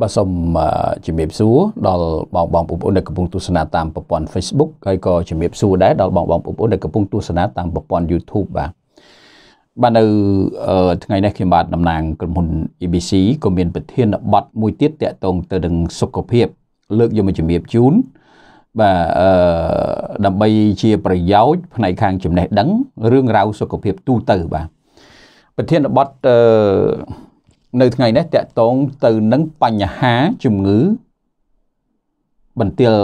បាទសូមជំរាបសួរដល់បងបងប្អូនដែលកំពុងទស្សនាតាមប្រព័ន្ធ Facebook ហើយក៏ជំរាបសួរដែរដល់បងបងប្អូនដែលកំពុងទស្សនាតាមប្រព័ន្ធ YouTube បាទបាទនៅថ្ងៃនេះខ្ញុំបាទតំណាងក្រុមហ៊ុន ABC ក៏មានប្រធានបទមួយទៀតតាក់ទងទៅនឹងសុខភាព លើកយកមកជំរាបជូនបាទអឺដើម្បីជា ប្រយោជន៍ផ្នែកខាងចំណេះដឹងរឿងរ៉ាវសុខភាពទូទៅបាទប្រធានបទអឺនៅថ្ងៃនេះតកតងទៅនឹងបញ្ហាជំងឺបន្ទាល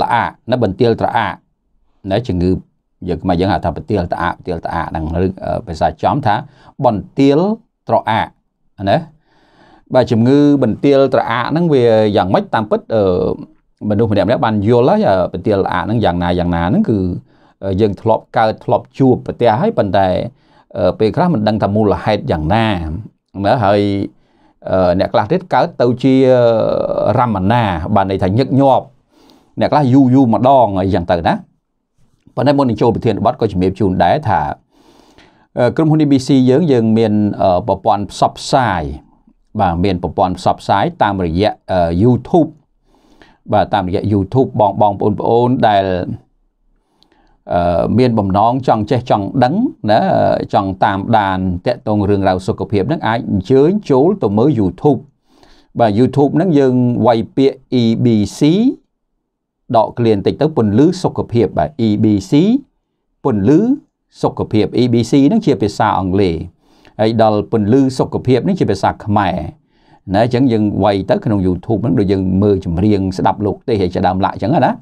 ល្អាកណាបន្ទាលត្រអាកណាជំងឺយើងខ្មែរយើងហៅថា បន្ទាលត្រអាកបន្ទាលត្រអាកហ្នឹងឬភាសាចំថាបន្ទាលត្រអាកណាបាទជំងឺបន្ទាលត្រអាកហ្នឹងវាយ៉ាងម៉េចតាមពិតមនុស្សម្នាក់ម្នាក់បានយល់ហើយបន្ទាលត្រអាកហ្នឹងយ៉ាងណាយ៉ាងណាហ្នឹងគឺយើងធ្លាប់កើតធ្លាប់ជួប ប្រទះហើយប៉ុន្តែពេលខ្លះមិនដឹងថាមូលហេតុយ៉ាងណាណាហើយអ្នកខ្លះទៀតកើតទៅជារមណាបានន័យថាញឹកញាប់អ្នកខ្លះយូរយូរម្ដងអីចឹងទៅណាប៉ុន្តែមុននឹងចូលប្រធានបទក៏ជំរាបជូនដែរថាក្រុមហ៊ុន ABC យើងយើងមានប្រព័ន្ធផ្សព្វផ្សាយបាទមានប្រព័ន្ធផ្សព្វផ្សាយតាមរយៈ YouTube បាទតាមរយៈ YouTube បងបងប្អូនបងប្អូនដែលមានបំណងចង់ចេះចង់ដឹងណាចង់តាមដានតកតងរឿងរ៉ាវសុខភាពហ្នឹងអាចអញ្ជើញចូលទៅមើល YouTube បាទ YouTube ហ្នឹងយើងវាយពាក្យ EBC ដកក្លៀនតិចទៅពន្លឺសុខភាពបាទ EBC ពន្លឺសុខភាព EBC ហ្នឹងជាភាសាអង់គ្លេសហើយដល់ពន្លឺសុខភាពនេះជាភាសាខ្មែរណាអញ្ចឹងយើងវាយទៅក្នុង YouTube ហ្នឹងដូចយើងមើលចម្រៀងស្ដាប់លោកទេសឲ្យដើមឡាក់អញ្ចឹងណា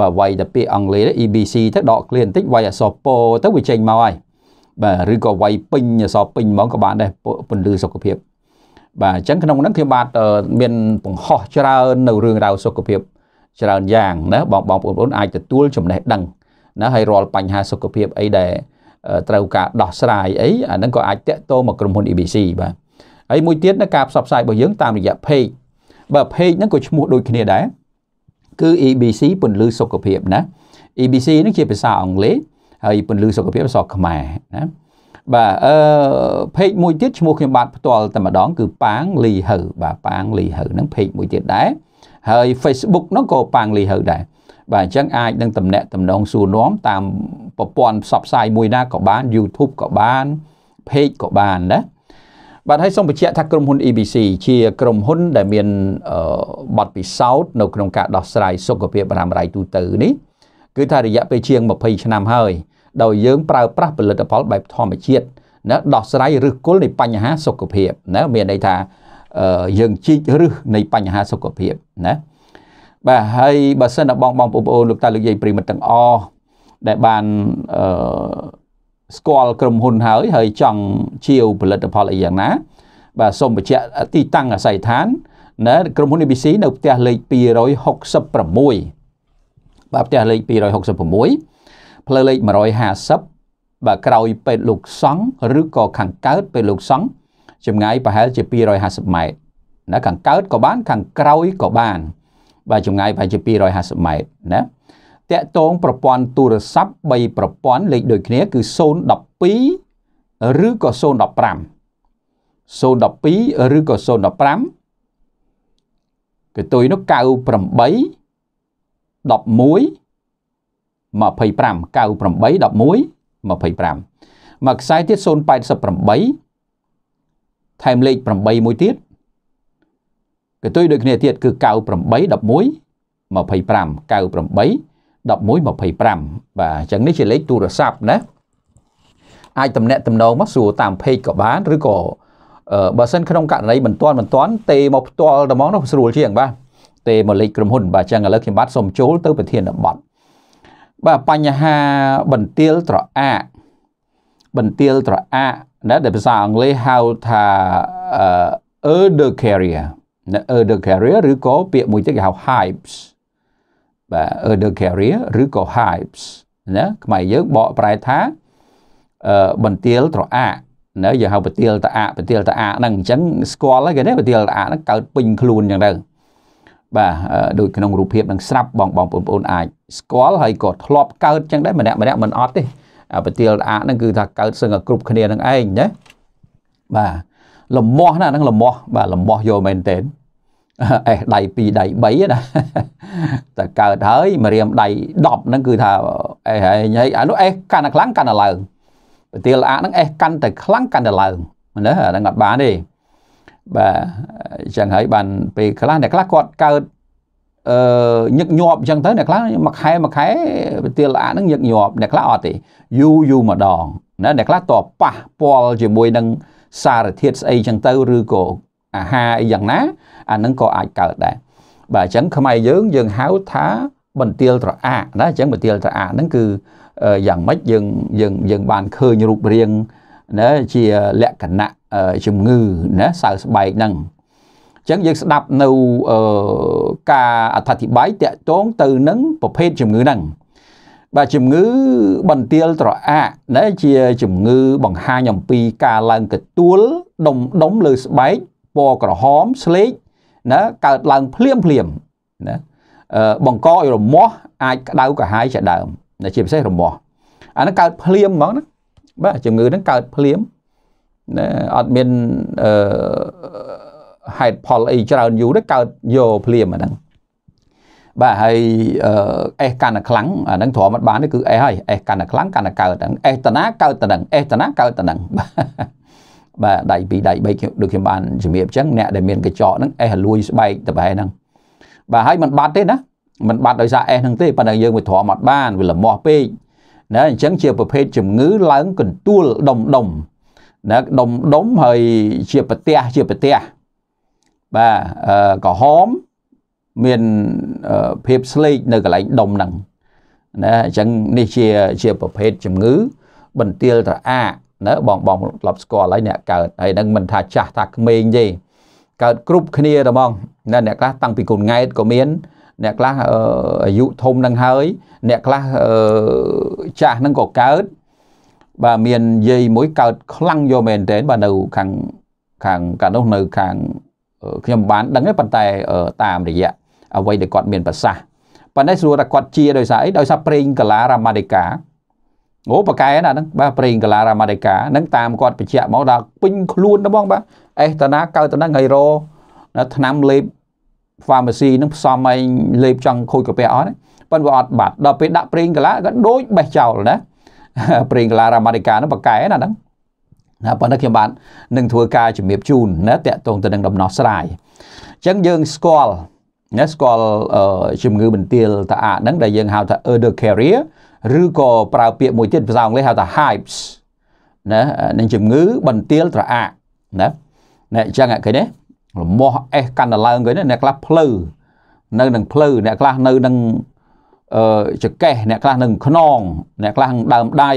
បើវាយតែពាក្យអង់គ្លេស EBC ទៅដកឃ្លាបន្តិចវាយអក្សរពោទៅវាចេញមកហើយបាទឬក៏វាយពេញអក្សរពេញហ្មងក៏បានដែរពន្លឺសុខភាពបាទអញ្ចឹងក្នុងហ្នឹងខ្ញុំបាទមានបង្ហោះច្រើននៅរឿងរ៉ាវសុខភាពច្រើនយ៉ាងណាបងបងប្អូនអាចទទួលចំណេះដឹងណាហើយរាល់បញ្ហាសុខភាពអីដែលត្រូវការដោះស្រាយអីអាហ្នឹងក៏អាចតាក់ទងមកក្រុមហ៊ុន EBC បាទហើយមួយទៀតណាការផ្សព្វផ្សាយរបស់យើងតាមរយៈ page បើ page ហ្នឹងក៏ឈ្មោះដូចគ្នាដែរគឺ EBC ពន្លឺសុខភាពណា EBC នឹងជាភាសាអង់គ្លេសហើយ ពន្លឺសុខភាពសរខ្មែរណាបាទអឺเพจមួយទៀតឈ្មោះខ្ញុំបាទផ្ទាល់តែម្ដងគឺប៉ាងលីហៅបាទប៉ាងលីហៅហ្នឹងเพจមួយទៀតដែរហើយ Facebook ហ្នឹងក៏ប៉ាងលីហៅដែរបាទអញ្ចឹងអាចនឹង តំណែងតំណងសួរនាំតាមប្រព័ន្ធផ្សព្វផ្សាយមួយណាក៏បាន YouTube ក៏បាន page ក៏បានណាបាទហើយសូមបញ្ជាក់ថាក្រុមហ៊ុន EBC ជាក្រុមហ៊ុនដែលមានបទពិសោធន៍នៅ ក្នុងការដោះស្រាយសុខភាពរ៉ាំរ៉ៃទូទៅនេះគឺថារយៈពេលជាង20ឆ្នាំហើយដោយយើងប្រើប្រាស់ផលិតផលបែបធម្មជាតិណាដោះស្រាយឫសគល់នៃបញ្ហាសុខភាពណាមានន័យថាយើងជីករឹសនៃបញ្ហាសុខភាពណាបាទហើយបើសិនបងបងប្អូនលោកតាលោកយាយប្រិមត្តទាំងអស់ដែលបានអឺស្គាល់ក្រុមហ៊ុនហើយហើយចង់ជាវផលិតផលអីយ៉ាងណា បាទសូមបញ្ជាក់ទីតាំងអាស័យដ្ឋានណាក្រុមហ៊ុន ABC នៅផ្ទះលេខ266បាទផ្ទះលេខ266ផ្លូវលេខ150បាទក្រោយពេទ្យលោកសង់ឬក៏ខាងកើត ពេទ្យលោកសង់ចម្ងាយប្រហែលជា250ម៉ែត្រណាខាងកើតក៏បានខាងក្រោយក៏បាន បាទចម្ងាយប្រហែលជា250ម៉ែត្រណាតាក់ទងប្រព័ន្ធទូរស័ព្ទ3ប្រព័ន្ធលេខដូចគ្នា គឺ012ឬក៏015 012ឬក៏015កតុយនោះ98 11 25 98 11 25មកខ្សែទៀត088ថែមលេខ8មួយទៀតកតុយដូចគ្នាទៀតគឺ98 11 25 98 1125បាទអញ្ចឹងនេះជាលេខទូរស័ព្ទណាអាចតំណាក់តំណងមកសួរតាម page ក៏បានឬក៏បើសិនក្នុងករណីមិនទាន់មិនទាន់ទេមកផ្ទាល់តែហ្មងនោះស្រួលជាងបាទទេមកលេខក្រុមហ៊ុន បាទអញ្ចឹងឥឡូវខ្ញុំបាទសូមចូលទៅប្រធានបទបាទបញ្ហាបន្ទាលត្រអាក់បន្ទាលត្រអាក់ណាដែលភាសាអង់គ្លេសហៅថា uh, under carrier ណា under carrier ឬក៏ពាក្យមួយទៀតគេហៅ hives បាទ Urticaria ឬក៏ hives ណាខ្មែរយើងបកប្រែថាបន្ទាលត្រអាក់ណាយើងហៅបន្ទាលត្រអាក់បន្ទាលត្រអាក់ហ្នឹងអញ្ចឹងស្គាល់ហើយគេណាបន្ទាលត្រអាក់ហ្នឹងកើតពេញខ្លួនអញ្ចឹងទៅបាទដូចក្នុងរូបភាពនឹងស្រាប់បងបងប្អូនអាចស្គាល់ហើយក៏ធ្លាប់កើតអញ្ចឹងដែរម្នាក់ម្នាក់មិនអត់ទេបន្ទាលត្រអាក់ហ្នឹងគឺថាកើតសឹងតែគ្រប់គ្នានឹងឯងណាបាទលំមាស់ណាហ្នឹងលំមាស់បាទលំមាស់យកមែនតើអេសដៃ2ដៃ3ណាតែកើតហើយមរៀមដៃ10ហ្នឹងគឺថាអេសហើយហើយអានោះអេសកាន់តែខ្លាំងកាន់តែឡើងប្រទាលអាហ្នឹងអេសកាន់តែខ្លាំងកាន់តែឡើងមិនដឹងអាហ្នឹងអត់បានទេបាទអញ្ចឹងហើយបានពេលខ្លះអ្នកខ្លះគាត់កើតអឺញឹកញាប់អញ្ចឹងទៅអ្នកខ្លះមួយខែមួយខែប្រទាលអាហ្នឹងញឹកញាប់អ្នកខ្លះអត់ទេយូរយូរម្ដងណាអ្នកខ្លះតប៉ះពាល់ជាមួយនឹងសារធាតុស្អីអញ្ចឹងទៅឬក៏អាហារអីយ៉ាងណាអានឹងក៏អាចកើតដែរបាទអញ្ចឹងខ្មែរយើងយើងហៅថាបន្ទាលត្រអាកណាអញ្ចឹងបន្ទាលត្រអាកហ្នឹងគឺយ៉ាងម៉េចយើងយើងយើងបានឃើញរូបរាងណាជាលក្ខណៈជំងឺណាសៅស្បែកហ្នឹងអញ្ចឹងយើងស្ដាប់នៅការអត្ថាធិប្បាយតកតងទៅនឹងប្រភេទជំងឺហ្នឹងបាទជំងឺបន្ទាលត្រអាកណាជាជំងឺបង្ហាញអំពីការឡើងកទួលដុំដុំលើស្បែកពណ៌ក្រហមស្លេកណាកើតឡើងភ្លាមភ្លាមណាបង្កឲ្យរមាស់អាចក្តៅក្រហាយជាដើមជាពិសេសរមាស់អាហ្នឹងកើតភ្លាមហ្មងណាបាទជំងឺហ្នឹងកើតភ្លាមណាអត់មានអឺហេតុផលអីច្រើនយូរទេកើតយកភ្លាមអាហ្នឹងបាទហើយអេសកាន់តែខ្លាំងអាហ្នឹងទ្រាំអត់បានទេគឺអេសហើយអេសកាន់តែខ្លាំងកាន់តែកើតហ្នឹងអេសតណាកើតតហ្នឹងអេសតណាកើតតហ្នឹងបាទបាទដៃពីរដៃបីដូចខ្ញុំបានជំរាបអញ្ចឹងអ្នកដែលមានកញ្ចក់ហ្នឹងអេសលួយស្បែកតបែហ្នឹងបាទហើយมันបាត់ទេណាมันបាត់ដោយសារអេសហ្នឹងទេប៉ុន្តែយើងវាទ្រាំអត់បានវាលមាស់ពេកណាអញ្ចឹងជាប្រភេទជំងឺឡើងកន្ទួលដុំដុំណាដុំដុំហើយជាប្រទះជាប្រទះបាទអឺក្រហមមានភាពស្លេកនៅកន្លែងដុំហ្នឹងណាអញ្ចឹងនេះជាជាប្រភេទជំងឺ បន្ទាលត្រអាក់ណាបងបងធ្លាប់ស្គាល់ហើយអ្នកកើតហើយនឹងមិនថាចាស់ថាក្មេងទេកើតគ្រប់គ្នាហ្មងណាអ្នកខ្លះតាំងពីកូនង៉ែតក៏មាន អ្នកខ្លះអាយុធំនឹងហើយ អ្នកខ្លះចាស់នឹងក៏កើតបាទមានយាយមួយកើតខ្លាំងយកមែនតើបាទនៅខាងខាងកាលនោះនៅខាងខ្ញុំបាន ដឹងទេប៉ុន្តែ តាមរយៈអ្វីដែលគាត់មានប្រសាសន៍ប៉ុន្តែស្រួលថាគាត់ជាដោយសារអីដោយសារប្រេងកាឡារ៉ាម៉ាឌីកាអូប៉កែណាហ្នឹងបាទប្រេងកាឡារ៉ាម៉ាដេកាហ្នឹងតាមគាត់បញ្ជាក់មកដល់ពេញខ្លួនទៅបងបាទអេសតាណាកើតទៅហ្នឹងហើយរឆ្នាំលេប pharmacy ហ្នឹងផ្សំឯងលេបចង់ខូចកាពះអត់ប៉ុន្តែវាអត់បាត់ដល់ពេលដាក់ប្រេងកាឡាក៏ដូចបេះចោលណាប្រេងកាឡារ៉ាម៉ាដេកាហ្នឹងប៉កែណាហ្នឹងណាប៉ុន្តែខ្ញុំបាទនឹងធ្វើការជំរាបជូនណាតកតងទៅនឹងដំណោះស្រាយអញ្ចឹងយើងស្គាល់ណាស្គាល់ជំងឺបន្ទាលតាអាហ្នឹងដែលយើងហៅថា odor carrier ឬក៏ប្រើពាក្យមួយទៀតភាសាអង់គ្លេសហៅថា hives ណានឹងជំងឺបន្ទាលត្រអាក់ណាណែអញ្ចឹងឃើញទេរមាស់អេសកាន់តែឡើងឃើញអ្នកខ្លះផ្លូវនៅនឹងផ្លូវអ្នកខ្លះនៅនឹងអឺចកេះអ្នកខ្លះនឹងខ្នងអ្នកខ្លះដើមដៃ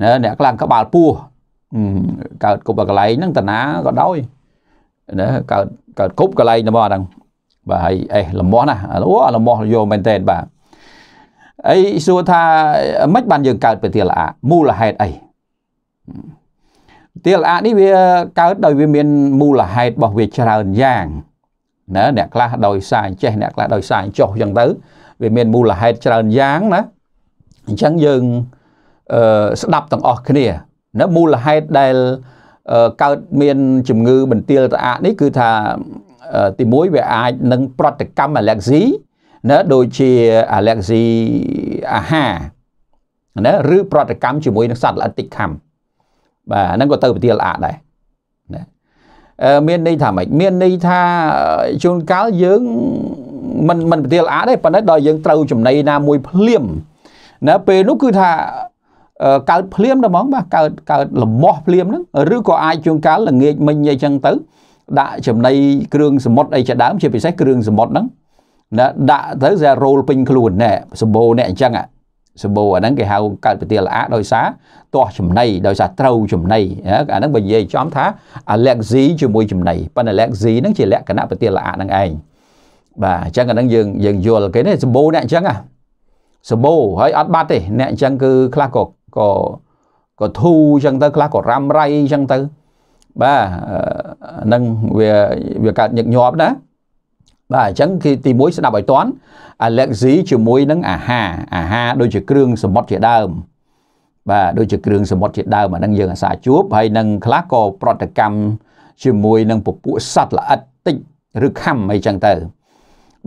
ណាអ្នកខ្លះក្បាលពោះកើតគប់កន្លែងហ្នឹងតាណាក៏ដោយណាកើតកើតគប់កន្លែងរបស់ហ្នឹងបាទហើយអេសលមាស់ណាអូលមាស់យកមែនតើបាទអីសួរថាមិនបានយើងកើតពទាលអាមូលហេតុអីទាលអានេះវាកើតដោយវាមានមូលហេតុរបស់វាច្រើនយ៉ាងណាអ្នកខ្លះដោយសារអញ្ចេះអ្នកខ្លះដោយសារអញ្ចោះអញ្ចឹងទៅវាមានមូលហេតុច្រើនយ៉ាងណាអញ្ចឹងយើងអឺស្ដាប់ទាំងអស់គ្នាណាមូលហេតុដែលកើតមានជំងឺ បន្ទាលត្អាកនេះគឺថាទី1វាអាចនឹងប្រតិកម្មអាឡែកស៊ីណាដូចជាអាឡែកស៊ីអាហារណាឬប្រតិកម្មជាមួយនឹងសត្វល្អិតតិចខំបាទហ្នឹងក៏ទៅប្រទាលអាកដែរណាមានន័យថាម៉េចមានន័យថាជួនកាលយើងមិនមិនប្រទាលអាកទេប៉ុន្តែដល់យើងត្រូវចំណីណាមួយ ភ្លាមណាពេលនោះគឺថាកើតភ្លាមតែហ្មងបាទកើតកើតលមាស់ភ្លាមហ្នឹងឬក៏អាចជួនកាលល្ងាចមិញអីចឹងទៅដាក់ចំណីគ្រឿងសមុទ្រអីជាដើមជាពិសេសគ្រឿងសមុទ្រហ្នឹងណាដាក់ទៅវារោលពេញខ្លួនណែសម្បូរអ្នកអញ្ចឹងសម្បូរអាហ្នឹងគេហៅកើតប្រទាលអាដោយសារទាស់ចំណៃដោយសារត្រូវចំណៃអាហ្នឹងបើនិយាយចំ ថា allergy ជាមួយចំណៃប៉ុន្តែ allergy ហ្នឹងជាលក្ខណៈប្រទាលអាហ្នឹងឯងបាទអញ្ចឹងអាហ្នឹងយើងយើងយល់គេនេះសម្បូរអ្នកអញ្ចឹងហ៎សម្បូរហើយអត់បាត់ទេអ្នកអញ្ចឹងគឺខ្លះក៏ក៏ក៏ធូរអញ្ចឹងទៅ ខ្លះក៏រ៉ាំរៃអញ្ចឹងទៅបាទហ្នឹងវាវាកើតញឹកញាប់ណាបាទអញ្ចឹងគឺទី1ស្ដាប់ឲ្យតន់អាឡែកស៊ីជាមួយនឹងអាហារអាហារដូចជាគ្រឿងសមុទ្រជាដើមបាទដូចជាគ្រឿងសមុទ្រជាដើមអាហ្នឹងយើងអាសាជួបហើយនឹងខ្លះក៏ប្រតិកម្មជាមួយនឹងពពួកសត្វល្អិតតិចឬខំអីចឹងទៅ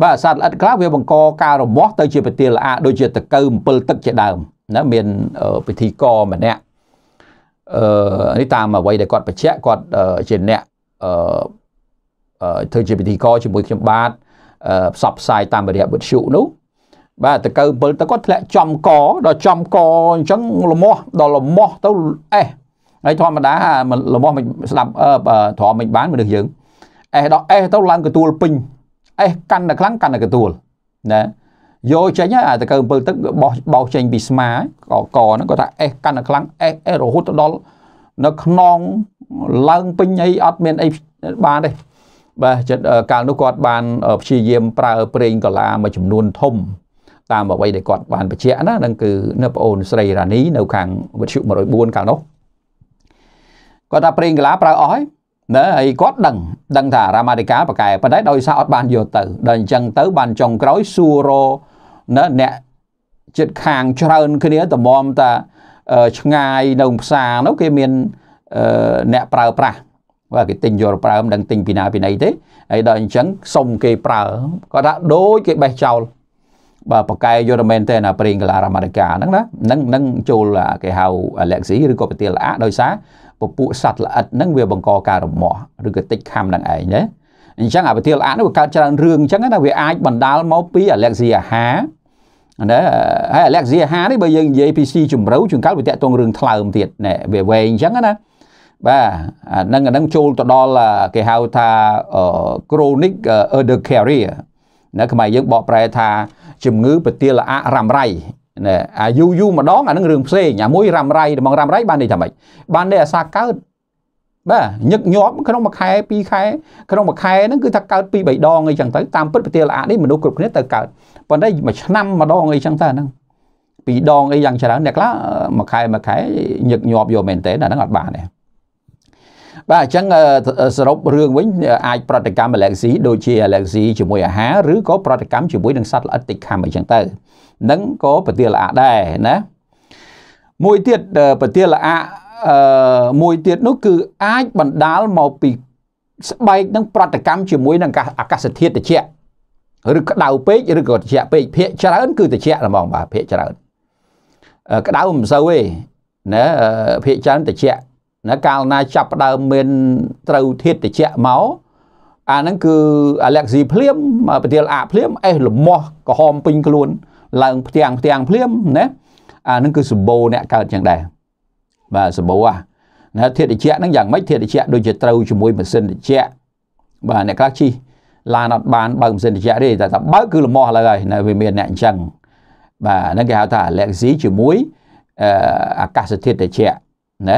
បាទសត្វល្អិតខ្លះវាបង្កការរមាស់ទៅជាប្រទាលអាដូចជាតកូវអំពិលទឹកជាដើមណាមានពិធីករម្នាក់អឺនេះតាមអ្វីដែលគាត់បញ្ជាក់គាត់ជាអ្នកអឺធ្វើជាពិធីករជាមួយខ្ញុំបាទផ្សព្វផ្សាយតាមរយៈវិទ្យុនោះបាទតកៅ7ទៅគាត់ធ្លាក់ចំកដល់ចំកអញ្ចឹងលមាស់ដល់លមាស់ទៅអេសហើយធម្មតាលមាស់មិនស្ដាប់ទ្រាំមិនបានមនុស្សយើងអេសដល់អេសទៅឡើងកទួលពេញអេសកាន់តែខ្លាំងកាន់តែកទួលណាយកចេញហើយអាតកៅ7ទឹកបោះបោះចេញពីស្មា កកហ្នឹងគាត់ថាអេសកាន់តែខ្លាំងអេសអេសរហូតទៅដល់នៅខ្នងឡើងពេញអីអត់មានអីបានទេបាទកាលនោះគាត់បានព្យាយាមប្រើប្រេងកលាមួយចំនួនធំតាមអ្វីដែលគាត់បានបញ្ជាក់ណានឹងគឺ នៅប្អូនស្រីរ៉ានី នៅ ខាងវិទ្យុ104កាលនោះគាត់ថាប្រេងកលាប្រើអស់ហើយណាហើយគាត់ដឹង ដឹងថារាមាធិការប្រកែប៉ុន្តែដោយសារអត់បានយកទៅដល់អញ្ចឹងទៅ បានចុងក្រោយសួររណាអ្នកចិត្តខាងច្រើនគ្នាតម្មតាឆ្ងាយនៅផ្សារនោះគេមានអ្នកប្រើប្រាស់បាទគេទិញយកប្រើមិនដឹងទិញពីណាពីណីទេហើយដល់អញ្ចឹងសុំគេប្រើគាត់ថាដូចគេបេះចោលបាទប៉កែយកតែមែនទេណាប្រេងកាឡារ៉ាម៉ាឌីកាហ្នឹងណានឹងនឹងចូលគេហៅអាឡែកស៊ីឬក៏ប្រទាលអាដោយសារពពួកសត្វល្អិតហ្នឹងវាបង្កការរមាស់ឬក៏តិចខាំនឹងឯងណាអញ្ចឹងអាប្រទាលអាហ្នឹងវាកើតច្រើនរឿងអញ្ចឹងណាវាអាចបណ្ដាលមកពីអាឡែកស៊ីអាហារណាហើយអាឡែកស៊ីអាហារនេះបើយើងនិយាយពីស៊ីជំរៅជួនកាលវាតាក់ទងរឿងថ្លើមទៀតណែវាវែងអញ្ចឹងណាបាទអានឹងអានឹងចូលទៅដល់គេហៅថា chronic urticaria ណាខ្មែរយើងបកប្រែថាជំងឺប្រទាលអរ៉ាំរៃណាអាយូយូម្ដងអានឹងរឿងផ្សេងអាមួយរ៉ាំរៃត្មងរ៉ាំរៃបានន័យថាម៉េចបានន័យអាសាកើតបាទញឹកញាប់ក្នុងមួយខែពីរខែក្នុងមួយខែហ្នឹងគឺថាកើតពីរ3ដងអីចឹងទៅតាមពិតប្រទាលអានេះមនុស្សគ្រប់គ្នាទៅកើតប៉ុន្តែមួយឆ្នាំម្ដងអីចឹងទៅអាហ្នឹងពីរដងអីយ៉ាងច្រើនអ្នកខ្លះមួយខែមួយខែញឹកញាប់យកមែនតើអាហ្នឹងអត់បានទេបាទអញ្ចឹងសរុបរឿងវិញអាចប្រតិកម្មអាឡែកស៊ីដូចជាអាឡែកស៊ីជាមួយអាហារឬក៏ប្រតិកម្មជាមួយនឹងសត្វល្អិតតិចខាំអីចឹងទៅនឹងក៏ប្រទាលអាដែរណាមួយទៀតប្រទាលអាមួយទៀតនោះគឺអាចបណ្ដាលមកពីស្បែកនឹងប្រតិកម្មជាមួយនឹងអាកាសធាតុត្រជាក់ឬក្តៅពេកឬក៏ត្រជាក់ពេកភាកច្រើន គឺត្រជាក់ហ្មងបាទភាកច្រើនក្តៅមិនសូវទេណាភាកច្រើនត្រជាក់ណាកាលណាចាប់ដើមមានត្រូវធាតតិចមកអាហ្នឹងគឺអាឡែកស៊ីភ្លាមប្រទាលអាភ្លាមអេះលមាស់ក្រហមពេញខ្លួនឡើងផ្ទាំងផ្ទាំងភ្លាមណាអាហ្នឹងគឺសម្បូរអ្នកកើតចឹងដែរបាទសម្បូរណាធាតតិចហ្នឹងយ៉ាងម៉េចធាតតិចដូចជាត្រូវជាមួយម៉ាស៊ីនតិចបាទអ្នកខ្លះជីឡានអត់បានបើកម៉ាស៊ីនតិចទេតែថាបើកគឺលមាស់ឡើយហើយនៅវាមានអ្នកអញ្ចឹងបាទហ្នឹងគេហៅថាអាឡែកស៊ីជាមួយអាកាសធាតុតិចណា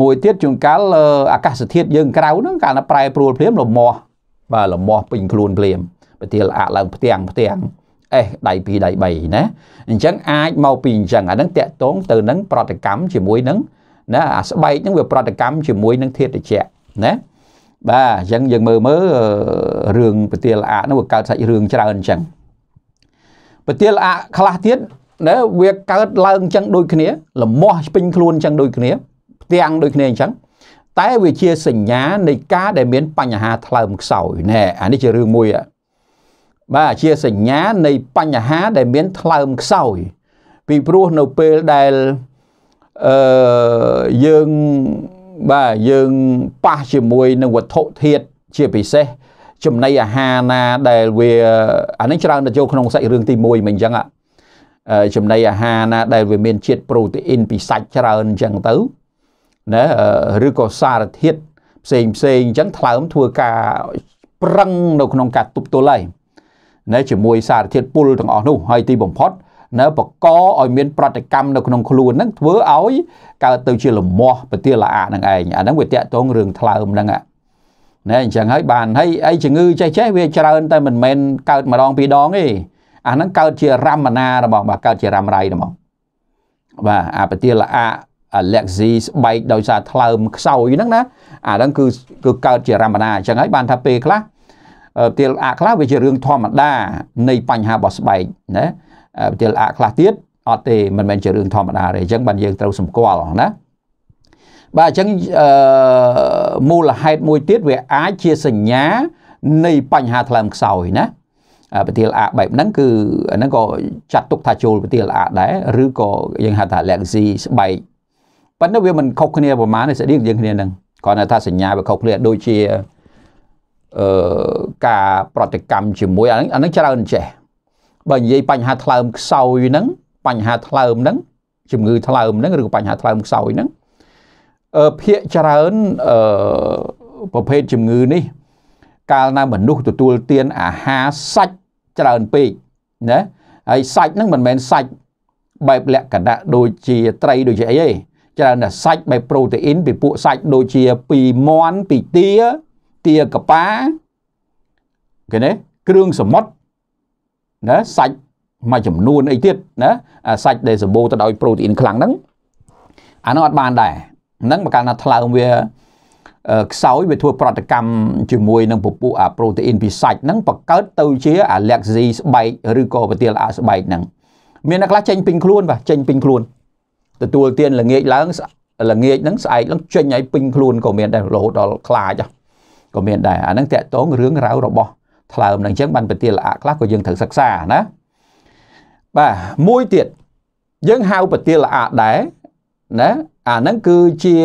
មួយទៀតជួនកាលអាកាសធាតុយើងក្រៅហ្នឹងកាលណាប្រែប្រួលភ្លាមលំមាស់បាទលំមាស់ពេញខ្លួនភ្លាមប្រទាលអាក់ឡើងផ្ទាំងផ្ទាំងអេសដៃ2ដៃ3ណាអញ្ចឹងអាចមកពីអញ្ចឹងអាហ្នឹងតកតងទៅនឹងប្រតិកម្មជាមួយនឹងណាអាស្បែកហ្នឹងវាប្រតិកម្មជាមួយនឹងធាតុតិចណាបាទអញ្ចឹងយើងមើលមើលរឿងប្រទាលអាក់ហ្នឹងវាកើតសាច់រឿងច្រើនអញ្ចឹងប្រទាលអាក់ខ្លះទៀតណាវាកើតឡើងអញ្ចឹងដូចគ្នាលំមាស់ពេញខ្លួនអញ្ចឹងដូចគ្នាផ្ទាំងដូចគ្នាអញ្ចឹងតែវាជា សញ្ញានៃការដែលមាន បញ្ហាថ្លើមខ្សោយណែអានេះជារឿងមួយបាទជាសញ្ញា នៃបញ្ហាដែលមានថ្លើមខ្សោយពីព្រោះនៅពេលដែលអឺយើងបាទយើងប៉ះជាមួយនឹងវត្ថុធាតុជាពិសេស ចំណីអាហារណាដែលវាអានេះច្រើនទៅចូលក្នុងសាច់រឿងទី1មិនអញ្ចឹងចំណីអាហារណាដែលវាមានជាតិប្រូតេអ៊ីនពីសាច់ច្រើនអញ្ចឹងទៅណាឬក៏សារធាតុផ្សេងផ្សេងអញ្ចឹងថ្លើមធ្វើការប្រឹងនៅក្នុងការទប់ទល់ហើយណាជាមួយសារធាតុពុលទាំងអស់នោះ ហើយទីបំផុតនៅបកឲ្យមានប្រតិកម្មនៅក្នុងខ្លួនហ្នឹងធ្វើឲ្យកើតទៅជាលមាស់ពទាលាអានឹងឯងអាហ្នឹងវាតាក់ទងរឿងថ្លើមហ្នឹងណែអញ្ចឹងហើយបានហើយអីជំងឺចេះចេះវាច្រើនតែមិនមែនកើតម្ដងពីរដងទេអាហ្នឹងកើតជារមណារបស់បាទកើតជារំរាយរបស់បាទអាពទាលាអាលាក់ស៊ីស្បែកដោយសារថ្លើមខ្សោយហ្នឹងណាអាហ្នឹងគឺគឺកើតជារមដាអញ្ចឹងហើយបានថាពេលខ្លះផ្ទាលអាខ្លះវាជារឿងធម្មតា នៃបញ្ហារបស់ស្បែកណាផ្ទាលអាខ្លះទៀតអត់ទេមិនមែនជារឿងធម្មតាទេអញ្ចឹងបានយើងត្រូវសម្គាល់ណាបាទអញ្ចឹងអឺមូលហេតុមួយទៀតវាអាចជាសញ្ញា នៃបញ្ហាថ្លើមខ្សោយណាប្រទាលអាបែបហ្នឹងគឺហ្នឹងក៏ចាត់ទុកថាចូលប្រទាលអាដែរឬក៏យើងហៅថា legacy ស្បែកប៉ុន្តែវាមិនខុសគ្នាប្រមាណទេស្តីងយើងគ្នានឹងគ្រាន់តែថាសញ្ញាវាខុសគ្នាដូចជាអឺការប្រតិកម្មជាមួយអាហ្នឹងអាហ្នឹងច្រើនចេះបើនិយាយបញ្ហាថ្លើមខ្សោយហ្នឹងបញ្ហាថ្លើមហ្នឹងជំងឺថ្លើមហ្នឹងឬក៏បញ្ហាថ្លើមខ្សោយហ្នឹងអឺភាកច្រើនអឺប្រភេទជំងឺនេះកាលណាមនុស្សទទួលទាន អាហារសាច់ច្រើនពេកណាហើយសាច់ហ្នឹងមិនមែនសាច់បែបលក្ខណៈដូចជាត្រី ដូចជាអីទេច្រើនណាស់សាច់បែបប្រូតេអ៊ីនពីពួកសាច់ដូចជាពីមាន់ពីទាទាកប៉ាគេណាគ្រឿងសមុទ្រណាសាច់មួយចំនួនអីទៀតណាសាច់ដែលសម្បូរទៅដោយប្រូតេអ៊ីនខ្លាំងហ្នឹងអានោះអត់បានដែរហ្នឹងបើកាលណាថ្លើមវាខ្សោយវាធ្វើប្រតិកម្មជាមួយនឹងពពុះអាប្រូតេអ៊ីនពីសាច់ហ្នឹងបង្កើតទៅជាអាឡែកស៊ីស្បែកឬក៏ប្រទាលអាស្បែកហ្នឹងមានអ្នកខ្លះចេញពេញខ្លួនបាទចេញពេញខ្លួនទទួលទានល្ងាចឡើងល្ងាចហ្នឹងស្អែកឡើងចេញឲ្យពេញខ្លួនក៏មានដែររហូតដល់ខ្លាចក៏មានដែរអាហ្នឹងតកតងរឿងរ៉ាវរបស់ថ្លើមហ្នឹងអញ្ចឹងបានប្រទាលអាខ្លះក៏យើងត្រូវសិក្សាណាបាទមួយទៀតយើងហៅប្រទាលអាដែរណាអាហ្នឹងគឺជា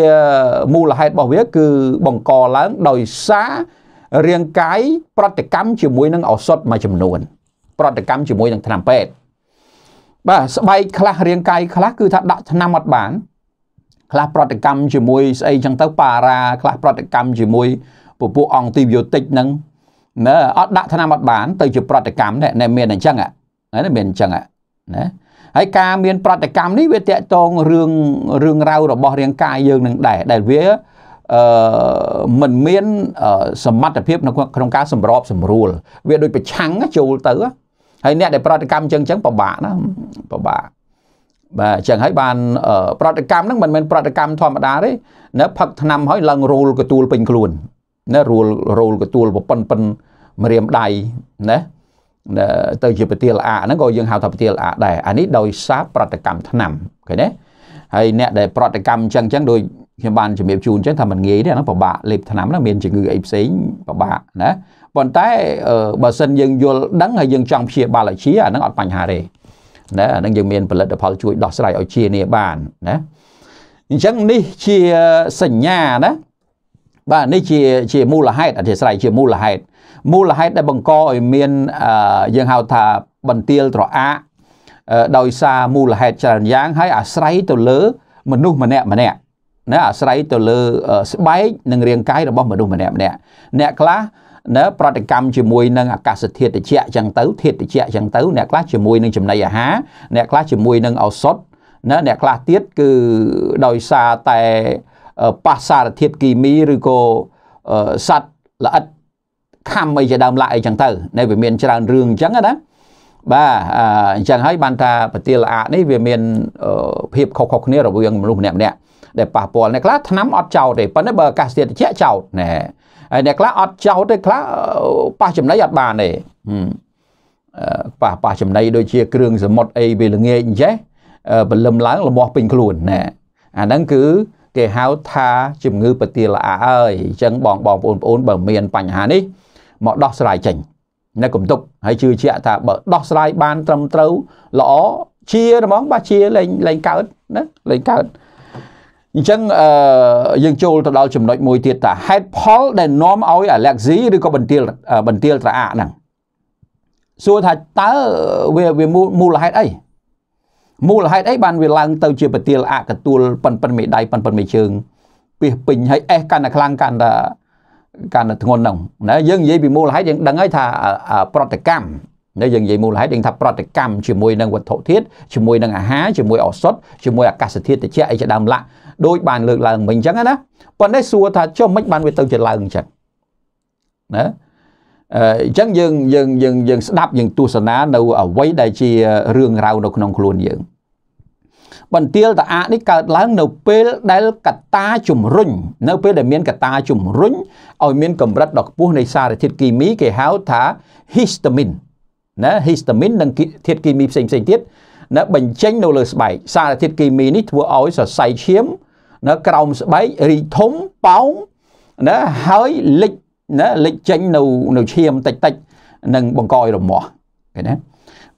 មូលហេតុរបស់វាគឺបង្កឡើងដោយសាររាងកាយប្រតិកម្មជាមួយនឹងឱសថមួយចំនួន ប្រតិកម្មជាមួយនឹងថ្នាំពេទ្យបាទស្បែកខ្លះរាងកាយខ្លះគឺថាដាក់ឆ្នាំអត់បានខ្លះប្រតិកម្មជាមួយស្អីចឹងទៅប៉ារ៉ាខ្លះប្រតិកម្មជាមួយពពួកអង់ទីប៊ីយោទិកហ្នឹងណាអត់ដាក់ឆ្នាំអត់បាន ទៅជាប្រតិកម្មនេះមានអញ្ចឹងហ្នឹងមានអញ្ចឹងណាហើយការមានប្រតិកម្មនេះវាតកតងរឿងរឿងរ៉ាវរបស់ រាងកាយយើងនឹងដែរដែលវាអឺมันមានសមត្ថភាពនៅក្នុងការ សម្របសម្រួលវាដូចប្រឆាំងចូលទៅហើយអ្នកដែលប្រតិកម្មចឹងចឹងពិបាកណាពិបាកបាទអញ្ចឹងហើយបាន ប្រតិកម្មហ្នឹងមិនមែនប្រតិកម្មធម្មតាទេនៅផឹកថ្នាំហើយឡើងរូលកទួលពេញខ្លួនណារូលរូលកទួលប៉ុនប៉ុនម្រាមដៃណាទៅជាប្រទាលអាហ្នឹងក៏យើងហៅថាប្រទាលអាដែរអានេះដោយសារប្រតិកម្មថ្នាំឃើញទេហើយអ្នកដែលប្រតិកម្មអញ្ចឹងអញ្ចឹងដូចខ្ញុំបានជំរាបជូនអញ្ចឹងថាมันងាយទេហ្នឹងពិបាកលេបថ្នាំហ្នឹងមានជំងឺអីផ្សេងពិបាកណាប៉ុន្តែបើសិនយើងយល់ដឹងហើយយើងចង់ព្យាបាលឲ្យជាអាហ្នឹងអត់បញ្ហាទេណាអាហ្នឹងយើងមានផលិតផលជួយដោះស្រាយឲ្យជានេះបានណាអញ្ចឹងនេះជាសញ្ញាណាបាទនេះជាជាមូលហេតុអធិស្ស្រ័យជាមូលហេតុមូលហេតុដែលបង្កឲ្យមានយើងហៅថាបន្ទាលត្រអាក់ដោយសារមូលហេតុច្រើនយ៉ាងហើយអាស្រ័យទៅលើ មនុស្សម្នាក់ម្នាក់ណាអាស្រ័យទៅលើស្បែកនិងរាង កាយរបស់មនុស្សម្នាក់ម្នាក់អ្នកខ្លះណាប្រតិកម្មជាមួយនឹងអាកាសធាតុត្រជាក់ចឹងទៅ ធាតុត្រជាក់ចឹងទៅអ្នកខ្លះជាមួយនឹងចំណីអាហារអ្នកខ្លះជាមួយនឹងឱសថណាអ្នកខ្លះទៀតគឺដោយសារតែប៉ះសារធាតុគីមីឬក៏សត្វល្អិតខំអីជាដើមឡាក់អីចឹងទៅនៅវាមានច្រើនរឿងអញ្ចឹងណាបាទអញ្ចឹងហើយ បានថាប្រទាលអាកនេះវាមានភាពខុសៗគ្នារវាងមនុស្សម្នាក់ម្នាក់ដែលប៉ះពាល់អ្នកខ្លះថ្នាំអត់ចោតទេប៉ុន្តែបើអាកាសធាតុត្រជាក់ចោតណែហើយអ្នកខ្លះអត់ចោតទេខ្លះប៉ះចំណីអត់បានទេប៉ះប៉ះចំណីដូចជាគ្រឿងសមុទ្រអីពេលល្ងាចអញ្ចេះព្រលឹមឡើងលមាស់ពេញខ្លួនណាអាហ្នឹងគឺគេហៅថាជំងឺប្រទាលអាអើយអញ្ចឹងបងបងប្អូនប្អូនបើមាន បញ្ហានេះ មកដោះស្រាយចេញនៅកំទុកហើយជឿជាក់ថាបើដោះស្រាយបាន ត្រឹមត្រូវល្អជាហ្មងបាទជាលេងលេងកើតណាលេងកើតអញ្ចឹងអឺយើងចូលទៅដល់ចំណុចមួយទៀតតាហេតុផល ដែលនាំឲ្យអាឡែកស៊ីឬក៏បន្ទាលបន្ទាលត្រអាកហ្នឹងសួរថាតើវាវាមូលហេតុអីមូលហេតុអីបានវាឡើងទៅជាបន្ទាលអកតួលប៉ិនប៉ិនមេដៃប៉ិនប៉ិនមេជើងពីពេញហើយអេសកាន់តែខ្លាំងកាន់តែកាន់តែធ្ងន់ហ្នឹងណាយើងនិយាយពីមូលហេតុយើងដឹងហើយថាប្រតិកម្មណាយើងនិយាយមូលហេតុយើងថាប្រតិកម្មជាមួយនឹងវត្ថុធាតុជាមួយនឹងអាហារជាមួយឱសថជាមួយអាកាសធាតុត្រជាក់អីជាដើមឡាក់ដោយបានលើកឡើងមិញអញ្ចឹងណាប៉ុន្តែសួរថាចុះមិនបានវាទៅជាឡើងអញ្ចឹងណាអញ្ចឹងយើងយើងយើងយើងស្ដាប់យើងទស្សនានៅអ្វីដែលជារឿងរ៉ាវនៅក្នុងខ្លួនយើង បន្ទាលតាអានេះកើតឡើងនៅពេលដែលកតាជំរុញនៅពេលដែលមានកតាជំរុញឲ្យមានកម្រិតដ៏ខ្ពស់នៃសារធាតុគីមីគេហៅថា histamine ណា histamine និងធាតុគីមីផ្សេងផ្សេងទៀតណាបញ្ចេញនៅលើស្បែកសារធាតុគីមីនេះធ្វើឲ្យសរសៃឈាមណាក្រោមស្បែករីកធំប៉ោងណាហើយលិចណាលិចចេញនៅនៅឈាមតិចតិចនឹងបង្កឲ្យរមាស់ឃើញទេ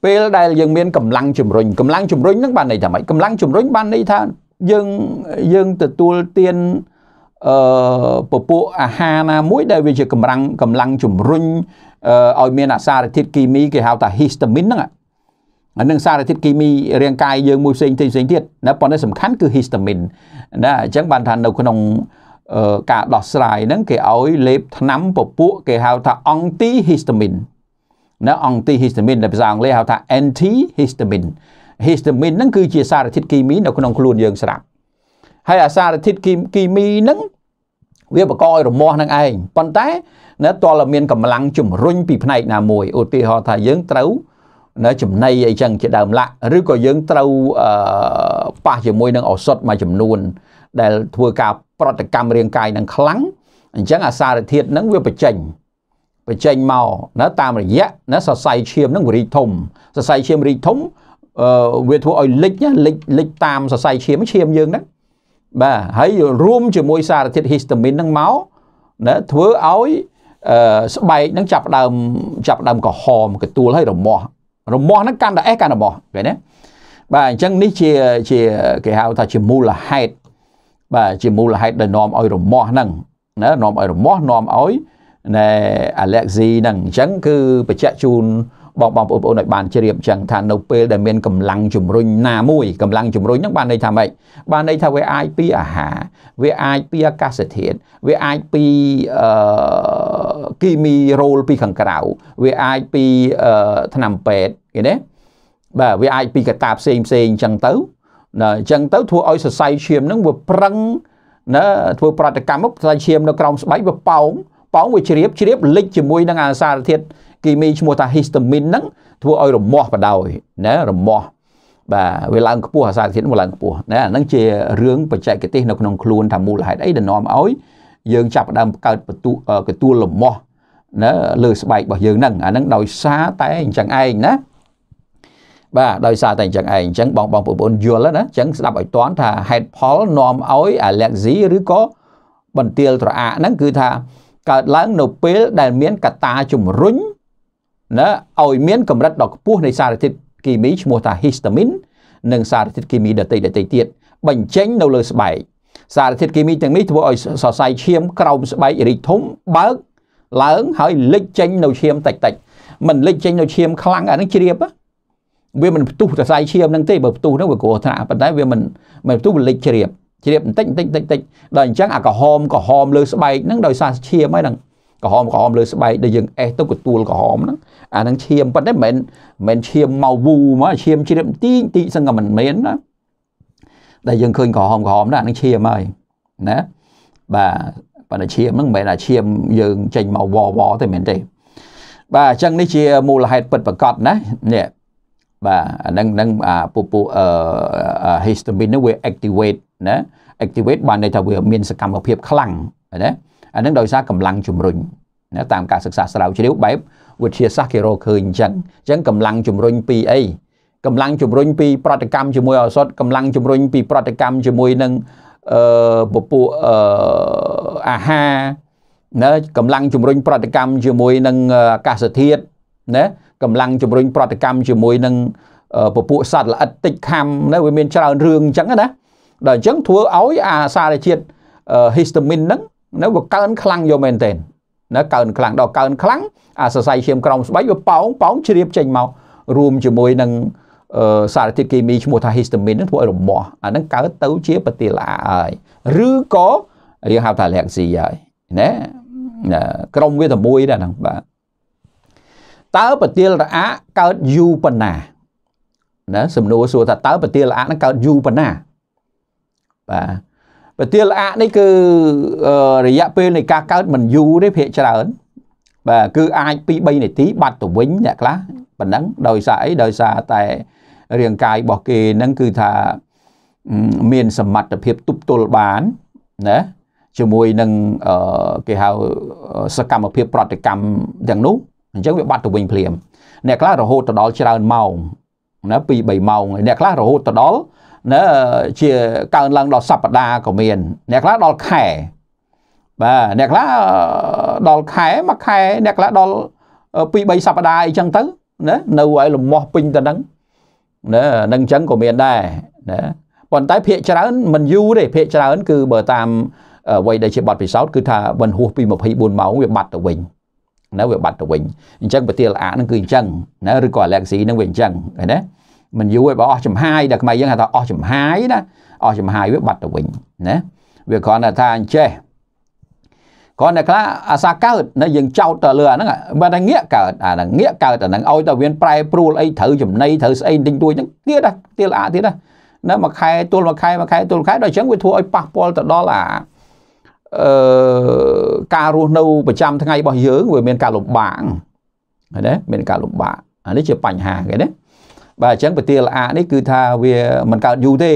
ពេលដែលយើងមានកម្លាំងជំរុញកម្លាំងជំរុញនឹងបានន័យថាម៉េចកម្លាំងជំរុញបានន័យថាយើងយើងទទួលទានអឺពពួកអាហារណាមួយដែលវាជាកម្លាំងកម្លាំងជំរុញឲ្យមានអាសារធាតុគីមីគេហៅថា histamine ហ្នឹងនឹងសារធាតុគីមីរាងកាយយើងមួយផ្សេងផ្សេងទៀតណាប៉ុន្តែសំខាន់គឺ histamine ណាអញ្ចឹងបានថានៅក្នុងការដោះស្រាយហ្នឹងគេឲ្យលេបថ្នាំពពួកគេហៅថា anti histamine ណា anti histamine ដែលភាសាអង់គ្លេសហៅថា anti histamine histamine ហ្នឹងគឺជាសារធាតុគីមីនៅក្នុងខ្លួនយើងស្រាប់ហើយអាសារធាតុគីមីហ្នឹងវាបង្កឲ្យរមាស់នឹងឯងប៉ុន្តែណាតើមានកម្លាំងជំរុញពីផ្នែកណាមួយឧទាហរណ៍ថាយើងត្រូវនៅចំណីអីចឹងជាដើមឡាក់ឬក៏យើងត្រូវប៉ះជាមួយ នឹងឱសថមួយចំនួន ដែលធ្វើការប្រតិកម្មរាងកាយនឹងខ្លាំងអញ្ចឹងអាសារធាតុនឹងវាបញ្ចេញបញ្ចេញមកណាតាមរយៈណាសរសៃឈាមនឹងរីកធំសរសៃឈាមរីកធំវាធ្វើឲ្យលិចណាលិចលិចតាមសរសៃឈាមឈាមយើងហ្នឹងបាទហើយរួមជាមួយសារធាតុហ៊ីស្តាមីនហ្នឹងមកណាធ្វើឲ្យស្បែកហ្នឹងចាប់ដើមចាប់ដើមក្រហមកទួលហើយរមាស់របស់ហ្នឹងកាន់តែ S កាន់របស់ឃើញទេបាទអញ្ចឹងនេះជាជាគេហៅថាជាមូលហេតុបាទជាមូលហេតុដែលនាំឲ្យរមាស់ហ្នឹងណានាំឲ្យរមាស់នាំឲ្យណែអាឡែកស៊ីហ្នឹងអញ្ចឹងគឺបច្ចៈជូនបងបងបងប្អូនឲ្យបានជ្រាបចឹងថានៅពេលដែលមានកម្លាំងជំរុញណាមួយកម្លាំងជំរុញហ្នឹងបានន័យថាម៉េចបានន័យថាវាអាចពីអាហារវាអាចពីអាកាសធាតុវាអាចពីអឺគីមីរ៉ូលពីខាងក្រៅវាអាចពីអឺថ្នាំពេទ្យគេណាបាទវាអាចពីកតាផ្សេងផ្សេងចឹងទៅណាអញ្ចឹងទៅធ្វើឲ្យសរសៃឈាមហ្នឹងវាប្រឹងណាធ្វើប្រតិកម្មផ្សៃឈាមនៅក្រោមស្បែកវាប៉ោងប៉ោងវាជ្រាបជ្រាបលិចជាមួយនឹងអាសារធាតុគីមីឈ្មោះថា histamine ហ្នឹងធ្វើឲ្យរមាស់បដោយណារមាស់បាទវាឡើងខ្ពស់អាសារធាតុមកឡើងខ្ពស់ណាហ្នឹងជារឿងបច្ចេកទេសនៅក្នុងខ្លួនថាមូលហេតុអីដែលនាំឲ្យយើង ចាប់ដើមកើតបន្ទុកទួលរមាស់ណាលើស្បែករបស់យើងហ្នឹងអាហ្នឹងដោយសារតែអញ្ចឹងឯងណាបាទដោយសារតែអញ្ចឹងឯងអញ្ចឹងបងបងប្អូនយល់ណាអញ្ចឹងស្ដាប់ឲ្យតាន់ថាហេតុផលនាំឲ្យអាឡែកស៊ីឬក៏បន្ទាលត្រអាកហ្នឹងគឺថាកើតឡើងនៅពេលដែលមានកត្តាជំរុញណាឲ្យមានកម្រិតដ៏ខ្ពស់នៃសារធាតុគីមីឈ្មោះថាហ៊ីស្តាមីននិងសារធាតុគីមីដទៃដទៃទៀតបញ្ចេញ នៅលើស្បែកសារធាតុគីមីទាំងនេះធ្វើឲ្យសរសៃឈាមក្រោមស្បែករីកធំបើកឡើងហើយលិចចេញនៅឈាម តិចតិចมันលិចចេញនៅឈាម ខ្លាំងអានឹងជ្រាបវាមិនផ្ទុះសរសៃឈាមនឹងទេបើផ្ទុះនឹងវាគ្រោះថ្នាក់ប៉ុន្តែវាមិនមិនផ្ទុះវាលិចជ្រាបជ្រាបបន្តិចបន្តិចបន្តិចដល់អញ្ចឹងអាក្រហមក្រហមលើស្បែកហ្នឹងដោយសារឈាមហ្នឹងក្រហមក្រហមលើស្បែកដែលយើងអេសទៅកទួលក្រហមហ្នឹងអាហ្នឹងឈាមប៉ុន្តែមិនមិនឈាមមកវូមកឈាមជ្រាបបន្តិចបន្តិចសឹងក៏មិនមែនណាដែលយើងឃើញក្រហមក្រហមហ្នឹងអាហ្នឹងឈាមហើយណាបាទប៉ុន្តែឈាមហ្នឹងមិនមែនអាឈាមយើងចេញមកវវទេមែនទេបាទអញ្ចឹងនេះជាមូលហេតុពិតប្រាកដណានេះបាទអាហ្នឹងហ្នឹងអាពពអឺ histamine ហ្នឹងវា activate ណា activate បានន័យថាវា មានសកម្មភាពខ្លាំងណាអានឹងដោយសារកម្លាំងជំរុញណាតាមការសិក្សាស្រាវជ្រាវបែបវិទ្យាសាស្ត្រគេរកឃើញអញ្ចឹងអញ្ចឹងកម្លាំងជំរុញពីអីកម្លាំងជំរុញពីប្រតិកម្មជាមួយឱសថកម្លាំងជំរុញពីប្រតិកម្មជាមួយនឹងអឺពពួកអឺអាហារណាកម្លាំងជំរុញប្រតិកម្មជាមួយនឹងអាកាសធាតុណាកម្លាំងជំរុញប្រតិកម្មជាមួយនឹងពពួកសត្វល្អិតតិចខំណាវាមានច្រើនរឿងអញ្ចឹងណាដល់អញ្ចឹងធ្វើឲ្យអាសារជាតិ histamine ហ្នឹងនៅវាកើនខ្លាំងយកមែនទែនណាកើនខ្លាំងដល់កើនខ្លាំងអាសរសៃឈាមក្រោមស្បែកវាប៉ោងប៉ោងជ្រាបចេញមករួមជាមួយនឹងសារធាតុគីមីឈ្មោះថា histamine នឹងធ្វើឲ្យរមាស់អាហ្នឹងកើតទៅជាប្រទាលអាហើយឬក៏យើងហៅថា allergy ហើយណាក្រុមវាតែមួយដែរហ្នឹងបាទតើប្រទាលរអាកើតយូរប៉ុណ្ណាណាសំណួរសួរថាតើប្រទាលរអានឹងកើតយូរប៉ុណ្ណាបាទប្រទាលអាក់នេះគឺរយៈពេលនៃការកើតមិនយូរទេភាកច្រើនបាទគឺអាច2 3នាទីបាត់ទៅវិញ អ្នកខ្លះប៉ុណ្ណឹងដោយសារអីដោយសារតែរាងកាយរបស់គេហ្នឹងគឺថាមានសមត្ថភាពទប់ទល់បានណាជាមួយនឹងគេហៅសកម្មភាព ប្រតិកម្មទាំងនោះអញ្ចឹងវាបាត់ទៅវិញ ភ្លាមអ្នកខ្លះរហូតទៅដល់ច្រើនម៉ោងណា2 3ម៉ោងអ្នកខ្លះរហូតទៅដល់ណាជាកើនឡើងដល់សប្តាហ៍ក៏មាន អ្នកខ្លះដល់ខែបាទអ្នកខ្លះដល់ខែមួយខែអ្នកខ្លះដល់2 3សប្តាហ៍អីចឹងទៅណានៅឲ្យលំមាស់ពេញទៅហ្នឹងណានឹងចឹងក៏មានដែរណាប៉ុន្តែភាកច្រើនមិនយូរទេភាកច្រើនគឺបើតាមអ្វីដែលជាបទពិសោធន៍គឺថាមិនហួសពី24ម៉ោងវាបាត់ទៅវិញណាវាបាត់ទៅវិញអញ្ចឹងប្រតិលអាហ្នឹងគឺអញ្ចឹងណាឬក៏ Galaxy ហ្នឹងវាអញ្ចឹងឃើញទេមិនយូរឯងបើអស់ចំហាយដល់ខ្មែរយើងហៅថាអស់ចំហាយណាអស់ចំហាយវាបាត់ទៅវិញណាវាគ្រាន់តែថាអញ្ចេះគ្រាន់តែខ្លះអាសាកើតណាយើងចោតទៅលើអាហ្នឹងបើតែងាកកើតអាហ្នឹងងាកកើតអាហ្នឹងឲ្យតែវាប្រែប្រួលអីត្រូវចំណីត្រូវស្អីទិញទួយហ្នឹងទៀតណាទៀតអាទៀតណាណាមួយខែទល់មួយខែមួយខែទល់មួយខែដល់អញ្ចឹងវាធ្វើឲ្យប៉ះពាល់ទៅដល់អាអឺការរស់នៅប្រចាំថ្ងៃរបស់យើងវាមានការលំបាកណាមានការលំបាកអានេះជាបញ្ហាគេណាបាទអញ្ចឹងពទាលអានេះគឺថាវាមិនកើតយូរទេ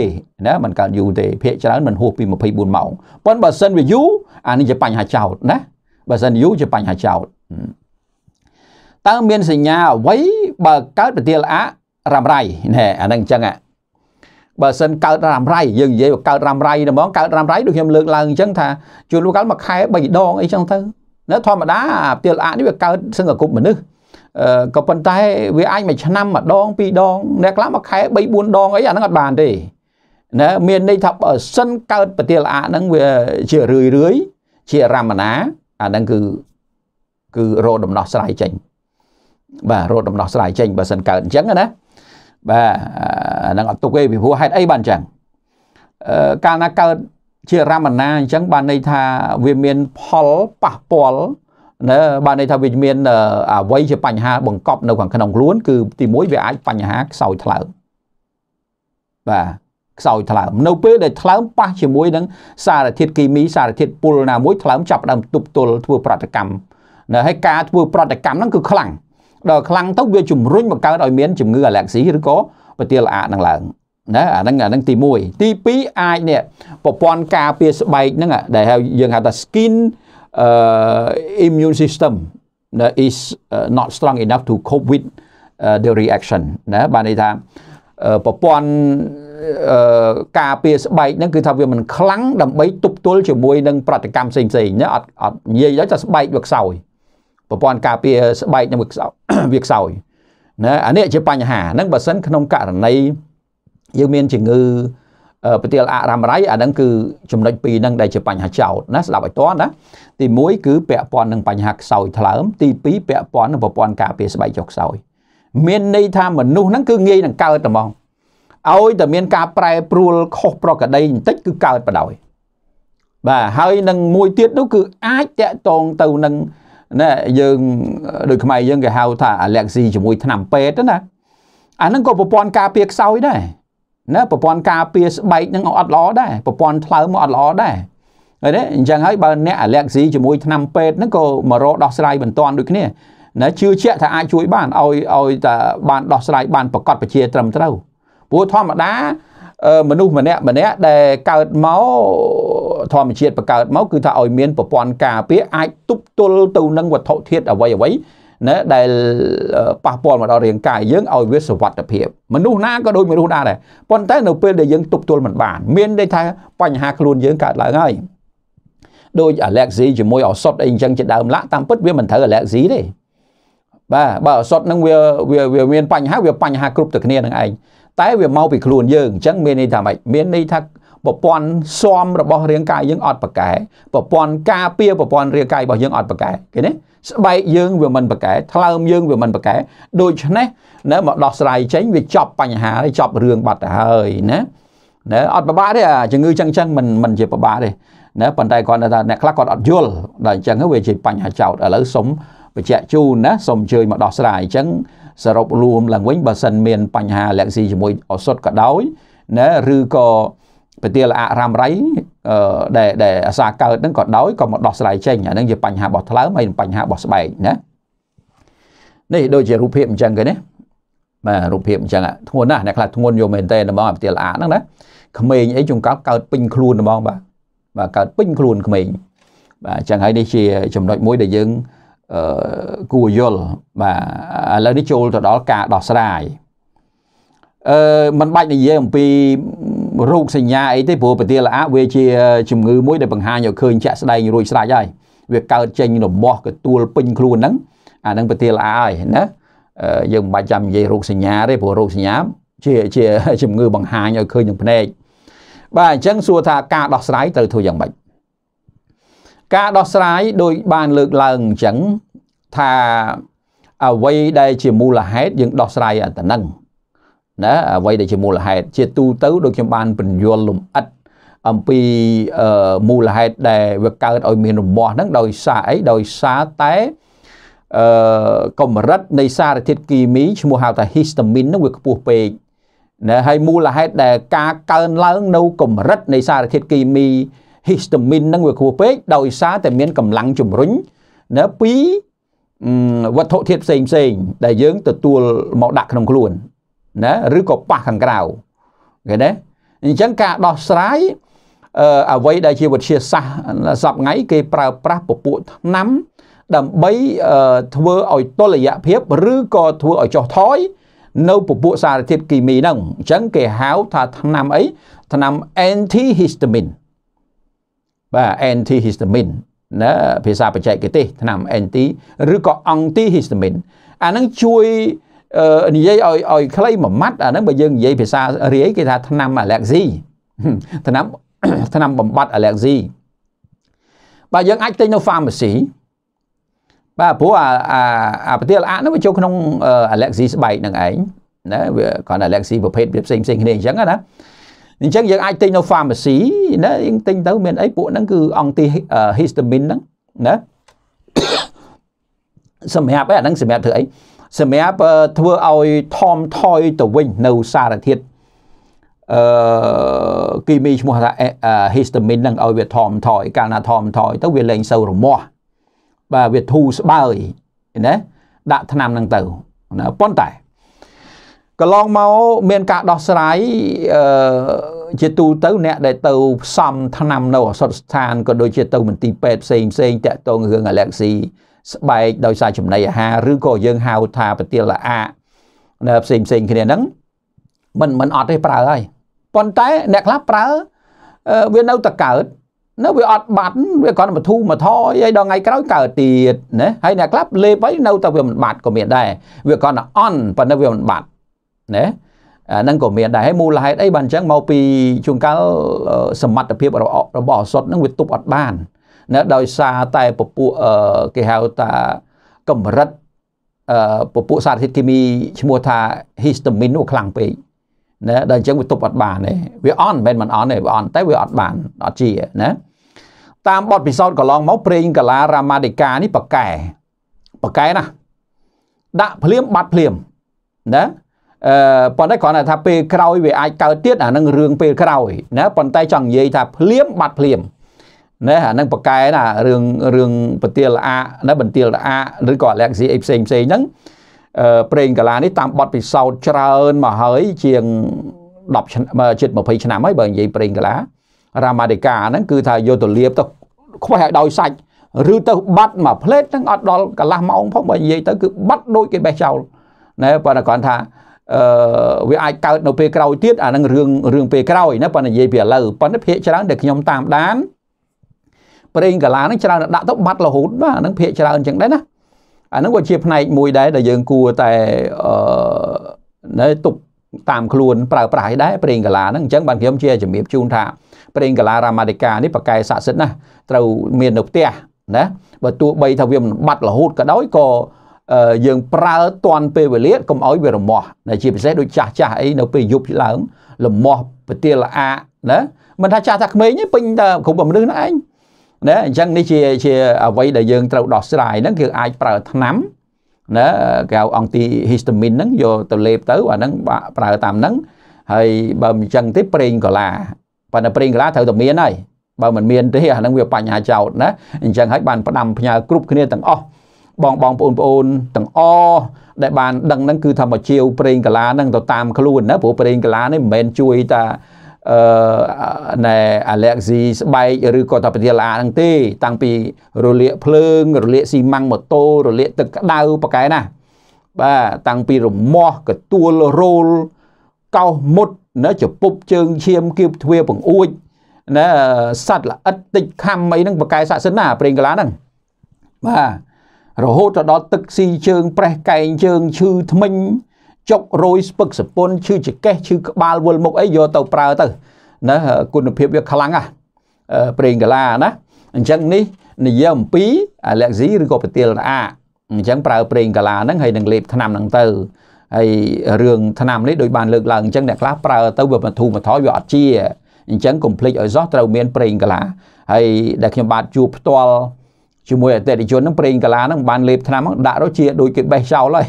ណាមិនកើតយូរទេភាកច្រើនមិនហួសពី24ម៉ោងប៉ុន្តែបើសិនវាយូរអានេះជាបញ្ហាចោតណាបើសិនយូរជាបញ្ហាចោតតើមានសញ្ញាអ្វីបើកើតពទាលអារ៉ាំរៃណែអានឹងអញ្ចឹងហ៎បើសិនកើតរ៉ាំរៃយើងនិយាយបើកើតរ៉ាំរៃហ្មងកើតរ៉ាំរៃដូចខ្ញុំលើកឡើងអញ្ចឹងថាជួនលោកកាលមួយខែ3ដងអីចឹងទៅណាធម្មតាផ្ទាលអាក់នេះវាកើតសឹងតែគប់មនុស្សក៏ប៉ុន្តែវាអាចមួយឆ្នាំម្ដង ពីរដងអ្នកខ្លះមួយខែ3 4ដងអីអាហ្នឹងអត់បានទេណាមានន័យថាបើសិនកើតប្រតិលអាហ្នឹងវាជារឿយរឿយជារមណាអាហ្នឹងគឺគឺរោដំណោះស្រាយចេញបាទរោដំណោះស្រាយចេញបើសិនកើតអញ្ចឹងណាបាទអាហ្នឹងអត់ទុកទេពីព្រោះហេតុអីបានអញ្ចឹងកាលណាកើតជារមណាអញ្ចឹងបានន័យថាវាមានផលប៉ះពាល់ណាបានន័យថាវាមានអវ័យជាបញ្ហាបង្កប់នៅខាងក្នុងខ្លួនគឺទីមួយវាអាចបញ្ហាខ្សោយថ្លើមបាទខ្សោយថ្លើមនៅពេលដែលថ្លើមប៉ះជាមួយនឹងសារធាតុគីមីសារធាតុពុលណាមួយថ្លើមចាប់ដើមទប់ទល់ធ្វើប្រតិកម្មណាហើយការធ្វើប្រតិកម្មហ្នឹងគឺខ្លាំងដល់ខ្លាំងទៅវាជំរុញបង្កើតឲ្យមានជំងឺអាឡែកស៊ីឬក៏ប្រទាលអាកនឹងឡើងណាអាហ្នឹងអាហ្នឹងទី1ទី2អាចនេះប្រព័ន្ធការពារស្បែកហ្នឹងដែលហៅយើងហៅថា skin uh, immune system uh, is uh, not strong enough to cope with uh, the reaction ណាបានន័យថាប្រព័ន្ធការពារស្បែកហ្នឹងគឺថាវាមិនខ្លាំងដើម្បីទប់ទល់ជាមួយនឹងប្រតិកម្មផ្សេងផ្សេងណាអត់អត់និយាយដល់ថាស្បែកវាខ្សោយប្រព័ន្ធការពារស្បែកហ្នឹងវាខ្សោយវាខ្សោយណាអានេះជាបញ្ហាហ្នឹងបើសិន ក្នុងករណីយើងមានជំងឺប្រទាលអរ៉ាមរៃអាហ្នឹងគឺចំណុចពីរហ្នឹងដែលជាបញ្ហាចោតណាស្ដាប់ឲ្យតន់ណាទី1គឺពាក់ព័ន្ធនឹងបញ្ហាខ្សោយថ្លើម ទី2ពាក់ព័ន្ធនឹងប្រព័ន្ធការពារស្បែកចុះខ្សោយមានន័យថាមនុស្សហ្នឹងគឺងាយនឹងកើតតែមកឲ្យតែមានការប្រែប្រួលខុសប្រក្រតីបន្តិចគឺកើតបដ ாய் បាទហើយនឹងមួយទៀតនោះគឺអាចតកតងទៅនឹងណាយើងដូចខ្មែរយើងគេហៅថាអាឡែកស៊ីជាមួយថ្នាំពេទ្យណាអាហ្នឹងក៏ប្រព័ន្ធការពារខ្សោយដែរណាប្រព័ន្ធការពារស្បែកនឹងអត់ល្អដែរប្រព័ន្ធថ្លើមអត់ល្អដែរឃើញទេអញ្ចឹងហើយបើអ្នកអាឡែកស៊ីជាមួយថ្នាំពេទ្យហ្នឹងក៏មករកដោះស្រាយមិនទាន់ដូចគ្នាណាជឿជាក់ថាអាចជួយ បានឲ្យឲ្យតែបានដោះស្រាយបានប្រកបប្រជាត្រឹមត្រូវព្រោះធម្មតាមនុស្សម្នាក់ម្នាក់ដែលកើតមកធម្មជាតិបង្កើតមកគឺថាឲ្យមានប្រព័ន្ធការពារអាចទប់ទល់ទៅនឹងវត្ថុធាតុអ្វីអ្វីណាដែលប៉ះពាល់មកដល់រាងកាយយើងឲ្យវាសុវត្ថិភាពមនុស្សណាក៏ដូចមនុស្សណាដែរប៉ុន្តែនៅពេលដែលយើងទប់ទល់មិនបានមានន័យថាបញ្ហាខ្លួនយើងកើតឡើងហើយដូចអាឡែកស៊ីជាមួយឱសថអីអញ្ចឹងជាដើមឡាក់តាមពិតវាមិនត្រូវអាឡែកស៊ីទេបាទបើឱសថនឹងវាវាមានបញ្ហាវាបញ្ហាគ្រប់ទៅគ្នានឹងឯងតែវាមកពីខ្លួនយើងអញ្ចឹងមានន័យថាម៉េចមានន័យថាប្រព័ន្ធស៊ាំរបស់រាងកាយយើងអត់ប្រកែប្រព័ន្ធការពារប្រព័ន្ធរាងកាយរបស់យើងអត់ប្រកែឃើញទេស្បែកយើងវាមិនប្រកែថ្លើមយើងវាមិនប្រកែដូច្នេះណាមកដោះស្រាយចេញវាចប់បញ្ហាហើយចប់រឿងបាត់ទៅហើយណាណាអត់ពិបាកទេអាជំងឺចឹងចឹងមិនមិនជាពិបាកទេណាប៉ុន្តែគាត់ថាអ្នកខ្លះគាត់អត់យល់ដល់អញ្ចឹងវាជាបញ្ហាចោតឥឡូវសុំបញ្ជាក់ជូនណាសូមអញ្ជើញមកដោះស្រាយអញ្ចឹងសរុបរួមឡើងវិញបើសិនមានបញ្ហាលក្ខស៊ីជាមួយឱសថក៏ដោយណាឬក៏ប្រទាលអរ៉ាំរៃដែលដែលអាសាកើតហ្នឹងក៏ដោយក៏មកដោះស្រាយចេញអាហ្នឹងជាបញ្ហារបស់ថ្លើមហើយនិងបញ្ហារបស់ស្បែកណានេះដូចជារូបភាពអញ្ចឹងគេណាបាទរូបភាពអញ្ចឹងធ្ងន់ណាស់អ្នកខ្លះធ្ងន់យកមែនតើហ្មងអាផ្ទាលអាហ្នឹងណាក្មេងអីចុងកាប់កើតពេញខ្លួនហ្មងបាទបាទកើតពេញខ្លួនក្មេងបាទអញ្ចឹងហើយនេះជាចំណុចមួយដែលយើងអឺគួរយល់បាទឥឡូវនេះចូលទៅដល់ការដោះស្រាយអឺมันបាច់និយាយអំពីរោគសញ្ញាអីទេព្រោះប្រទាលអាវាជាជំងឺមួយដែលបង្ហាញឲ្យឃើញជាក់ស្ដែងរួចស្រេចហើយវាកើតចេញរបស់កទួលពេញខ្លួនហ្នឹងអាហ្នឹងប្រទាលអាហើយណាយើងមិនបាច់ចាំនិយាយរោគសញ្ញាទេព្រោះរោគសញ្ញាជាជាជំងឺបង្ហាញឲ្យឃើញនឹងភ្នែកបាទអញ្ចឹងសួរថាការដោះស្រាយត្រូវធ្វើយ៉ាងម៉េចការដោះស្រាយដោយបានលើកឡើងអញ្ចឹងថាអ្វីដែលជាមូលហេតុយើងដោះស្រាយអាទៅនឹងណាអ្វីដែលជាមូលហេតុជាទូទៅ ដូចខ្ញុំបានបញ្យល់លំអិតអំពីមូលហេតុដែលវាកើតឲ្យមានរមាស់ហ្នឹងដោយសារអីដោយសារតែអឺកម្រិត នៃសារធាតុគីមីឈ្មោះហៅថា histamine ហ្នឹងវាខ្ពស់ពេកណាហើយមូលហេតុដែលការកើនឡើងនៅកម្រិត នៃសារធាតុគីមី histamine ហ្នឹងវាខ្ពស់ពេកដោយសារតែមានកម្លាំងជំរុញណាពីវត្ថុធាតុផ្សេងផ្សេង ដែលយើងទទួលមកដាក់ក្នុងខ្លួនណាឬក៏ប៉ះខាងក្រៅគេណាអញ្ចឹងការដោះស្រាយអឺអ្វីដែលជាវិទ្យាសាស្ត្រសប្ងៃគេប្រើប្រាស់ពពួកឆ្នាំ ដើម្បីធ្វើឲ្យទល់រយៈភាពឬក៏ធ្វើឲ្យចុះថយនៅពពួកសារធាតុគីមីហ្នឹងអញ្ចឹងគេហៅថាថ្នាំអីថ្នាំ antihistamine បាទ antihistamine ណាភាសាបច្ចេកទេស ថ្នាំ anti ឬក៏ antihistamine អាហ្នឹងជួយនិយាយឲ្យឲ្យខ្លីមួយម៉ាត់អាហ្នឹងបើយើងនិយាយភាសារាយគេថាថ្នាំអាឡែកស៊ីថ្នាំថ្នាំបំបត្តិអាឡែកស៊ីបាទយើងអាចទិញនៅ pharmacy បាទព្រោះអាអាប្រទាលអាក់ហ្នឹងវាចូលក្នុងអាឡែកស៊ីស្បែកហ្នឹងឯងណាវាគ្រាន់តែអាឡែកស៊ីប្រភេទវាផ្សេងផ្សេងគ្នាអញ្ចឹងណាអញ្ចឹងយើងអាចទិញនៅ pharmacy ណាយើងទិញទៅមានអីពួកហ្នឹងគឺអង់ទី histamine ហ្នឹងណាសម្រាប់ឯអាហ្នឹងសម្រាប់ធ្វើអីសម្រាប់ធ្វើឲ្យថមថយ ទៅវិញនៅសារធាតុអឺគីមីឈ្មោះថា histamine នឹងឲ្យវាថមថយ កាលណាថមថយទៅវាលែងសូវរមាស់បាទវាធូរស្បើយណាដាក់ថ្នាំនឹងទៅណាប៉ុន្តែកន្លងមកមានការដោះស្រាយអឺជាទូទៅ អ្នកដែលទៅផ្សំថ្នាំនៅអសតស្ថានក៏ដូចជាទៅ មន្ទីរពេទ្យផ្សេងផ្សេងតាក់ទងរឿងអាឡែកស៊ីស្បែកដោយសារចំណីអាហារឬក៏យើងហៅថាប្រទាលអានៅផ្សេងផ្សេងគ្នាហ្នឹងមិនមិនអត់ទេប្រើហើយប៉ុន្តែអ្នកខ្លះប្រើវានៅតែកើត នៅវាអត់បាត់វាគ្រាន់តែបធូមកថយហើយដល់ថ្ងៃក្រោយកើតទៀតណាហើយអ្នកខ្លះលេបហើយនៅតែវាមិនបាត់ក៏មានដែរវាគ្រាន់តែអន់ប៉ុន្តែវាមិនបាត់ណាអានឹងក៏មានដែរហើយមូលហេតុអីបានអញ្ចឹងមកពីជួនកាលសមត្ថភាពរបស់អសុតនឹងវាទប់អត់បានណាដោយសារតែពពួកគេហៅថាកម្រិតពពួកសារធាតុគីមីឈ្មោះថា histamine នោះខ្លាំងពេកណាដល់អញ្ចឹងវាទប់អត់បានទេវាអន់មិនមែនមិនអន់ទេវាអន់តែវាអត់បានអត់ជាណាតាមបទពិសោធន៍កន្លងមកប្រេងកាឡារ៉ាម៉ាឌីកានេះប៉កែប៉កែណាដាក់ភ្លាមបាត់ភ្លាមណាអឺប៉ុន្តែគ្រាន់តែថាពេលក្រោយវាអាចកើតទៀតអានឹងរឿងពេលក្រោយណាប៉ុន្តែចង់និយាយថាភ្លាមបាត់ភ្លាមណាអានឹងបកែណារឿងរឿងបន្ទាលអាណាបន្ទាលអាឬក៏អាឡែកស៊ីអីផ្សេងផ្សេងហ្នឹងប្រេងកាឡានេះតាមបទពិសោធន៍ច្រើនមកហើយជាង10ឆ្នាំជិត20ឆ្នាំហើយបើនិយាយប្រេងកាឡារ៉ាម៉ាឌីកាហ្នឹងគឺថាយកទៅលាបទៅខ្វះឲ្យដោយសាច់ឬទៅបាត់មួយផ្លេតហ្នឹងអត់ដល់កន្លះម៉ោងផងបើនិយាយទៅគឺបាត់ដូចគេបេះចោលណាប៉ុន្តែគាត់ថាអឺវាអាចកើតនៅពេលក្រោយទៀតអានឹងរឿងរឿងពេលក្រោយណាប៉ុន្តែនិយាយពីឥឡូវប៉ុន្តែភាកច្រើនដែលខ្ញុំតាមដានប្រេងកាឡាហ្នឹងច្រើនដាក់ទៅបាត់រហូតបាទហ្នឹងភាកច្រើនចឹងដែរណាអាហ្នឹងវាជាផ្នែកមួយដែរដែលយើងគួរតែអឺនៅទុកតាមខ្លួនប្រើប្រាស់ដែរប្រេងកាឡាហ្នឹងអញ្ចឹងបានខ្ញុំជាជំរាបជូនថាប្រេងកាឡារ៉ាម៉ាឌីកានេះប្រកែស័ក្តិសិទ្ធណាត្រូវមាននៅផ្ទះណាបើទោះបីថាវាមិនបាត់រហូតក៏ដោយក៏យើងប្រើតាន់ពេលវេលាកុំឲ្យវារមាស់ណាជាពិសេសដូចចាស់ចាស់អីនៅពេលយប់ឡើងលមាស់ពទាលអាណាមិនថាចាស់ថាក្មេងទេពេញតែក្រុមមនុស្សហ្នឹងឯងណាអញ្ចឹងនេះជាជាអ្វីដែលយើងត្រូវដោះស្រាយហ្នឹងគឺអាចប្រើថ្នាំណាកៅអង់ទីហ៊ីស្តាមីនហ្នឹងយកទៅលេបទៅអាហ្នឹងប្រើតាមហ្នឹងហើយបើមិនអញ្ចឹងទេប្រេងកូឡាប៉ុន្តែប្រេងកូឡាត្រូវតែមានហើយបើមិនមានទេអាហ្នឹងវាបញ្ហាចោតណាអញ្ចឹងហើយបានផ្ដាំផ្ញើគ្រប់គ្នាទាំងអស់បងបងប្អូនប្អូនទាំងអដែលបានដឹងហ្នឹងគឺថាមកជាវប្រេងកាឡាហ្នឹងទៅតាមខ្លួនណាព្រោះប្រេងកាឡានេះមិនមែនជួយតាអឺណែអាឡែកស៊ីស្បែកឬក៏ថាពទាលាហ្នឹងទេ តាំងពីរលាកភ្លើង រលាកស៊ីម៉ាំងម៉ូតូរលាកទឹកក្តៅប៉កែណាបាទតាំងពីរមាស់កទួលរោលកោសមុតណាចពុបជើងឈាមគៀបទ្វាបង្អួចណាសัตว์ល្អិតតិចខំអីហ្នឹងប៉កែស័ក្តិសិនណាប្រេងកាឡាហ្នឹងបាទរហូតទៅដល់ទឹកស៊ីជើង ប្រេះកែងជើងឈឺថ្មិញចុករយស្ពឹកសពុនឈឺចកេះឈឺក្បាលវល់មុខអីយកទៅប្រើទៅណាគុណភាពវាខ្លាំងណាស់ប្រេងកាឡាណាអញ្ចឹងនេះនិយាយអំពីអាឡែស៊ីឬក៏ប្រទាលរអាអញ្ចឹងប្រើប្រេងកាឡាហ្នឹងហើយនឹងលេបថ្នាំហ្នឹងទៅហើយរឿងថ្នាំនេះដូចបានលើកឡើងអញ្ចឹងអ្នកខ្លះប្រើទៅវាបន្ធូរបន្ថយវាអត់ជាអញ្ចឹងកុំភ្លេចឲ្យសោះត្រូវមានប្រេងកាឡាហើយដែលខ្ញុំបាទជួបផ្ទាល់ជាមួយអតិថិជននឹងប្រេងកាឡានឹងបានលេបថ្នាំដាក់ទៅជាដូចគេបេះចោលហើយ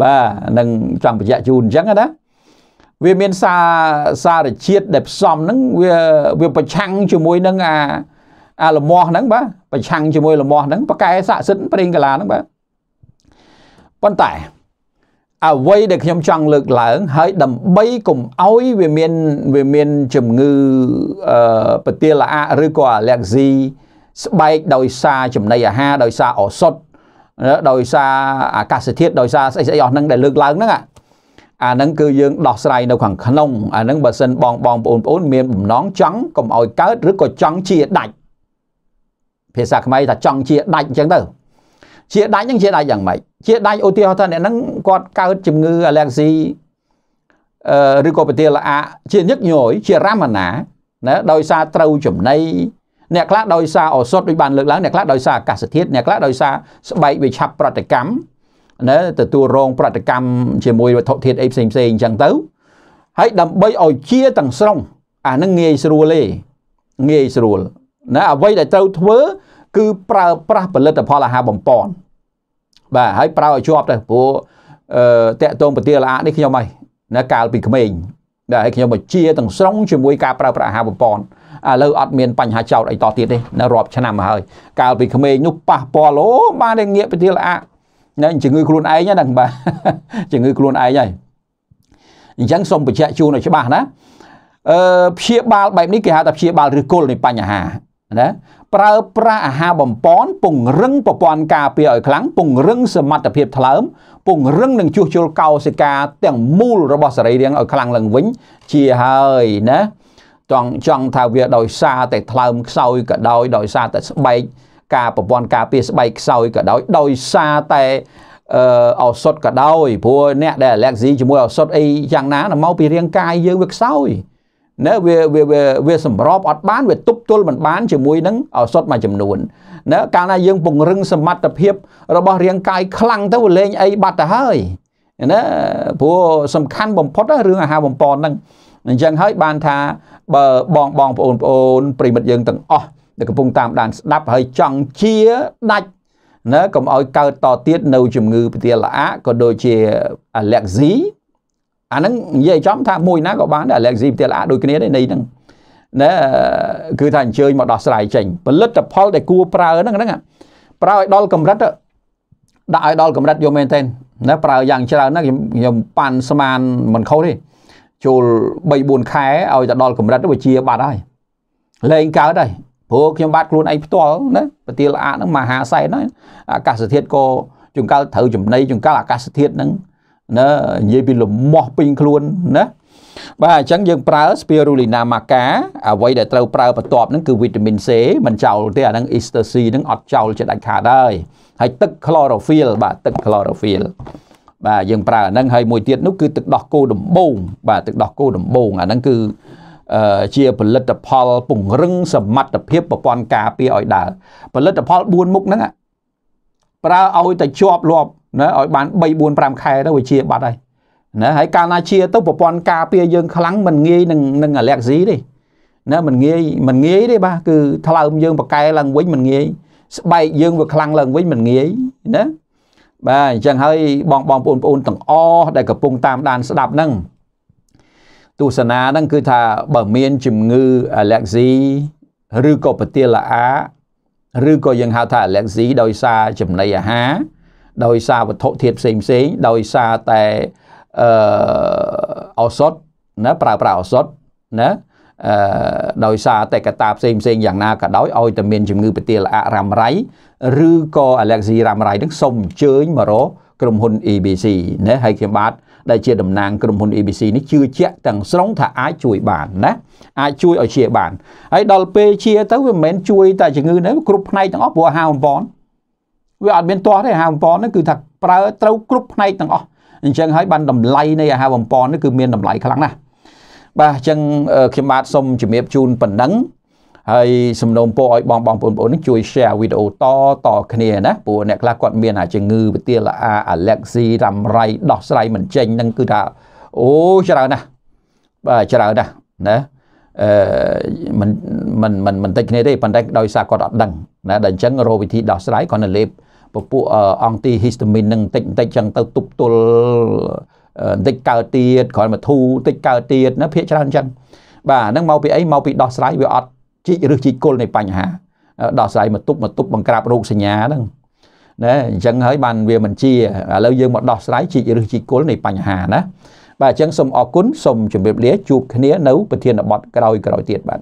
បាទនឹងចង់បញ្ជាក់ជូនអញ្ចឹងណាវាមានសារសារជាតិដែលផ្សំហ្នឹងវាវាប្រឆាំងជាមួយនឹងអាអាលមាស់ហ្នឹងបាទប្រឆាំងជាមួយលមាស់ហ្នឹងប៉កែស័ក្តិសិទ្ធប្រេងកាឡាហ្នឹងបាទប៉ុន្តែអ្វីដែលខ្ញុំចង់លើកឡើងហើយដើម្បីកុំឲ្យវាមានវាមានជំងឺអឺប្រទាលអាឬក៏អាឡែកហ្ស៊ីស្បែកដោយសារចំណីអាហារដោយសារឱសថដោយសារអាកាសធាតុដោយសារស្អីស្អីអស់ហ្នឹងដែលលើកឡើងហ្នឹងអាហ្នឹងគឺយើងដោះស្រាយនៅខាងក្នុងអាហ្នឹងបើសិនបងបងប្អូនប្អូន មានបំណងចង់កុំឲ្យកើតឬក៏ចង់ជាដាច់ភាសាខ្មែរថាចង់ជាដាច់អញ្ចឹងទៅជាដាច់ហ្នឹងជាដាច់យ៉ាងម៉េចជាដាច់ឧទាហរណ៍ថាអ្នកហ្នឹងគាត់កើតជំងឺអាឡែហ្ស៊ីឬក៏ប្រទាលអាជាញឹកញយជារ៉ាមណាណាដោយសារត្រូវចំណីអ្នកខ្លះដោយសារឱសថដូចបានលើកឡើងអ្នកខ្លះដោយសារអាកាសធាតុអ្នកខ្លះដោយសារស្បែកវាឆាប់ប្រតិកម្មណាទទួលរងប្រតិកម្មជាមួយវត្ថុធាតុអីផ្សេងផ្សេងអញ្ចឹងទៅហើយដើម្បីឲ្យជាទាំងស្រុងអានឹងងាយស្រួលទេងាយស្រួលណាអ្វីដែលត្រូវធ្វើគឺប្រើប្រាស់ផលិតផលអាហារបំពន់បាទហើយប្រើឲ្យជាប់ទៅព្រោះអឺតកតងពទាលានេះខ្ញុំហើយណាកាលពីក្មេងបាទហើយខ្ញុំមកជាទាំងស្រុងជាមួយការប្រើប្រាស់អាហារបំពន់ឥឡូវអត់មានបញ្ហាចោតអីតទៀតទេនៅរាប់ឆ្នាំមកហើយ កាលពីក្មេងនោះប៉ះពាល់អូបានតែងាកទៅទីលអានៅជំងឺខ្លួនឯងហ្នឹងបាទជំងឺខ្លួនឯងហើយអញ្ចឹងសូមបញ្ជាក់ជូនឲ្យច្បាស់ណាអឺព្យាបាលបែបនេះគេហៅថាព្យាបាលឬគល់នៃបញ្ហាណាប្រើប្រាស់អាហារបំពន់ពង្រឹងប្រព័ន្ធការពារឲ្យខ្លាំងពង្រឹងសមត្ថភាពថ្លើមពង្រឹងនិងជួសជុលកោសិកាទាំងមូលរបស់សរីរាង្គឲ្យខ្លាំងឡើងវិញជាហើយណាចង់ចង់ថាវាដោយសារតែថ្លើមខ្សោយក៏ដោយដោយសារតែស្បែកការប្រព័ន្ធការពារស្បែកខ្សោយក៏ដោយដោយសារតែអឺឱសថក៏ដោយព្រោះអ្នកដែលអាឡែកស៊ីជាមួយឱសថអីយ៉ាងណាមកពីរាងកាយយើងវាខ្សោយណាវាវាវាសម្របអត់បានវាទប់ទល់មិនបានជាមួយនឹងឱសថមួយចំនួនណាកាលណាយើងពង្រឹងសមត្ថភាពរបស់រាងកាយខ្លាំងទៅវាលែងអីបាត់ទៅហើយណាព្រោះសំខាន់បំផុតរឿងអាហារបំពន់ហ្នឹងអញ្ចឹងហើយបានថាបើបងបងប្អូនប្អូនប្រិមិត្តយើងទាំងអស់ដែលកំពុងតាមដានស្ដាប់ ហើយចង់ជាដាច់ណាកុំឲ្យកើតតទៀតនៅជំងឺពទាលាក់ក៏ដូចជាអាឡែកស៊ីអាហ្នឹងនិយាយចំថាមួយណាក៏បានដែរអាឡែកស៊ីពទាលាក់ដូចគ្នាដែរនៃហ្នឹងណាគឺថាអញ្ជើញមកដោះស្រាយចេញផលិតផល ដែលគួរប្រើហ្នឹងហ្នឹងប្រើឲ្យដល់កម្រិតដាក់ឲ្យដល់កម្រិតយកមែនទេណាប្រើយ៉ាងច្រើនណាខ្ញុំខ្ញុំប៉ាន់ស្មានមិនខុសទេចូល3 4ខែឲ្យទៅដល់កម្រិតវាជាបាត់ហើយលែងកើតហើយព្រោះខ្ញុំបាទខ្លួនឯងផ្ទាល់ណាប្រទាលអាកហ្នឹងមហាសែនហើយអាកាសធាតុក៏ចង្កល់ត្រូវចំណីចង្កល់អាកាសធាតុហ្នឹងណានិយាយពីលំមាស់ពេញខ្លួនណាបាទអញ្ចឹងយើង ប្រើ spirulina maca អ្វីដែលត្រូវប្រើបន្ទាប់ហ្នឹងគឺវីតាមីន C មិនចោលទេអាហ្នឹង ecstasy ហ្នឹងអត់ចោលជាដាច់ខាតហើយហើយទឹក chlorophyll បាទទឹក chlorophyll បាទយើងប្រើអាហ្នឹងហើយមួយទៀតនោះគឺទឹកដោះគោដំបូងបាទទឹកដោះគោដំបូងអាហ្នឹងគឺជាផលិតផលពង្រឹងសមត្ថភាពប្រព័ន្ធការពារឲ្យដើរផលិតផល4មុខហ្នឹងប្រើឲ្យតែជាប់លាប់ណាឲ្យបាន3 4 5ខែទៅវាជាបាត់ហើយណាហើយកាលណាជាទៅប្រព័ន្ធការពារយើង ខ្លាំងមិនងាយនឹងនឹងអាឡែកស៊ីទេណាមិនងាយមិនងាយទេបាទគឺថ្លើមយើងបកែឡើងវិញមិនងាយស្បែកយើងវាខ្លាំងឡើងវិញមិនងាយណាបាទអញ្ចឹងហើយបងបងប្អូនប្អូនទាំងអស់ដែលកំពុងតាមដានស្ដាប់ហ្នឹងទស្សនាហ្នឹងគឺថាបើមានជំងឺអាឡែហ្ស៊ីឬក៏ប្រទាលអាឬក៏យើងហៅថាអាឡែហ្ស៊ី ដោយសារចំណីអាហារដោយសារវត្ថុធាតុផ្សេងផ្សេងដោយសារតែអឺឱសថណាប្រើប្រាស់ឱសថណាដោយសារតែកត្តាផ្សេងផ្សេងយ៉ាងណាក៏ដោយឲ្យតែមានជំងឺប្រទាលអរ៉ាំរៃឬក៏អាឡែកស៊ីរ៉ាំរៃនឹងសូមអញ្ជើញមករកក្រុមហ៊ុន ABC ណាហើយខ្ញុំបាទដែលជាតំណាងក្រុមហ៊ុន ABC នេះជឿជាក់ទាំងស្រុងថាអាចជួយបានណាអាចជួយឲ្យជាបានហើយដល់ពេលជាទៅវាមិនមែនជួយតែជំងឺនេះគ្រប់ផ្នែកទាំងអស់ព្រោះហៅអំពនវាអត់មានទាស់ទេហៅអំពននេះគឺថាប្រើត្រូវគ្រប់ផ្នែកទាំងអស់អញ្ចឹងហើយបានតម្លៃនៃអាហារបំពន់នេះគឺមានតម្លៃខ្លាំងណាស់បាទអញ្ចឹងខ្ញុំបាទសូមជម្រាបជូនប៉ុណ្ណឹងហើយសំណូមពរឲ្យបងបងប្អូនបងប្អូនជួយ share វីដេអូតតគ្នាណាព្រោះអ្នកខ្លះគាត់មានអាចងឺវិទ្យាលាអាឡែកស៊ីរ៉ាំរៃដោះស្រាយមិនចេញនឹងគឺថាអូច្រើនណាស់បាទច្រើនណាស់ណាអឺមិនមិនមិនមិនតិចគ្នាទេប៉ុន្តែដោយសារគាត់អត់ដឹងណាដល់អញ្ចឹងរកវិធីដោះស្រាយគាត់នៅលេបពពួកអង្គទីហ៊ីស្តាមីននឹងបន្តិចបន្តិចអញ្ចឹងទៅទប់ទល់បន្តិចកើតទៀតគ្រាន់មកធូរបន្តិចកើតទៀតណាភាកច្រើនអញ្ចឹងបាទហ្នឹងមកពីអីមកពីដោះស្រាយវាអត់ជីកឬជីកគល់នៃបញ្ហាដោះស្រាយមកទប់មកទប់បង្ក្រាបរោគសញ្ញាហ្នឹងណាអញ្ចឹងហើយបានវាមិនជាឥឡូវយើងមកដោះស្រាយជីករឹសជីគល់នៃបញ្ហាណាបាទអញ្ចឹងសូមអរគុណសូមជម្រាបលាជួបគ្នានៅប្រធានបទក្រោយៗទៀតបាទ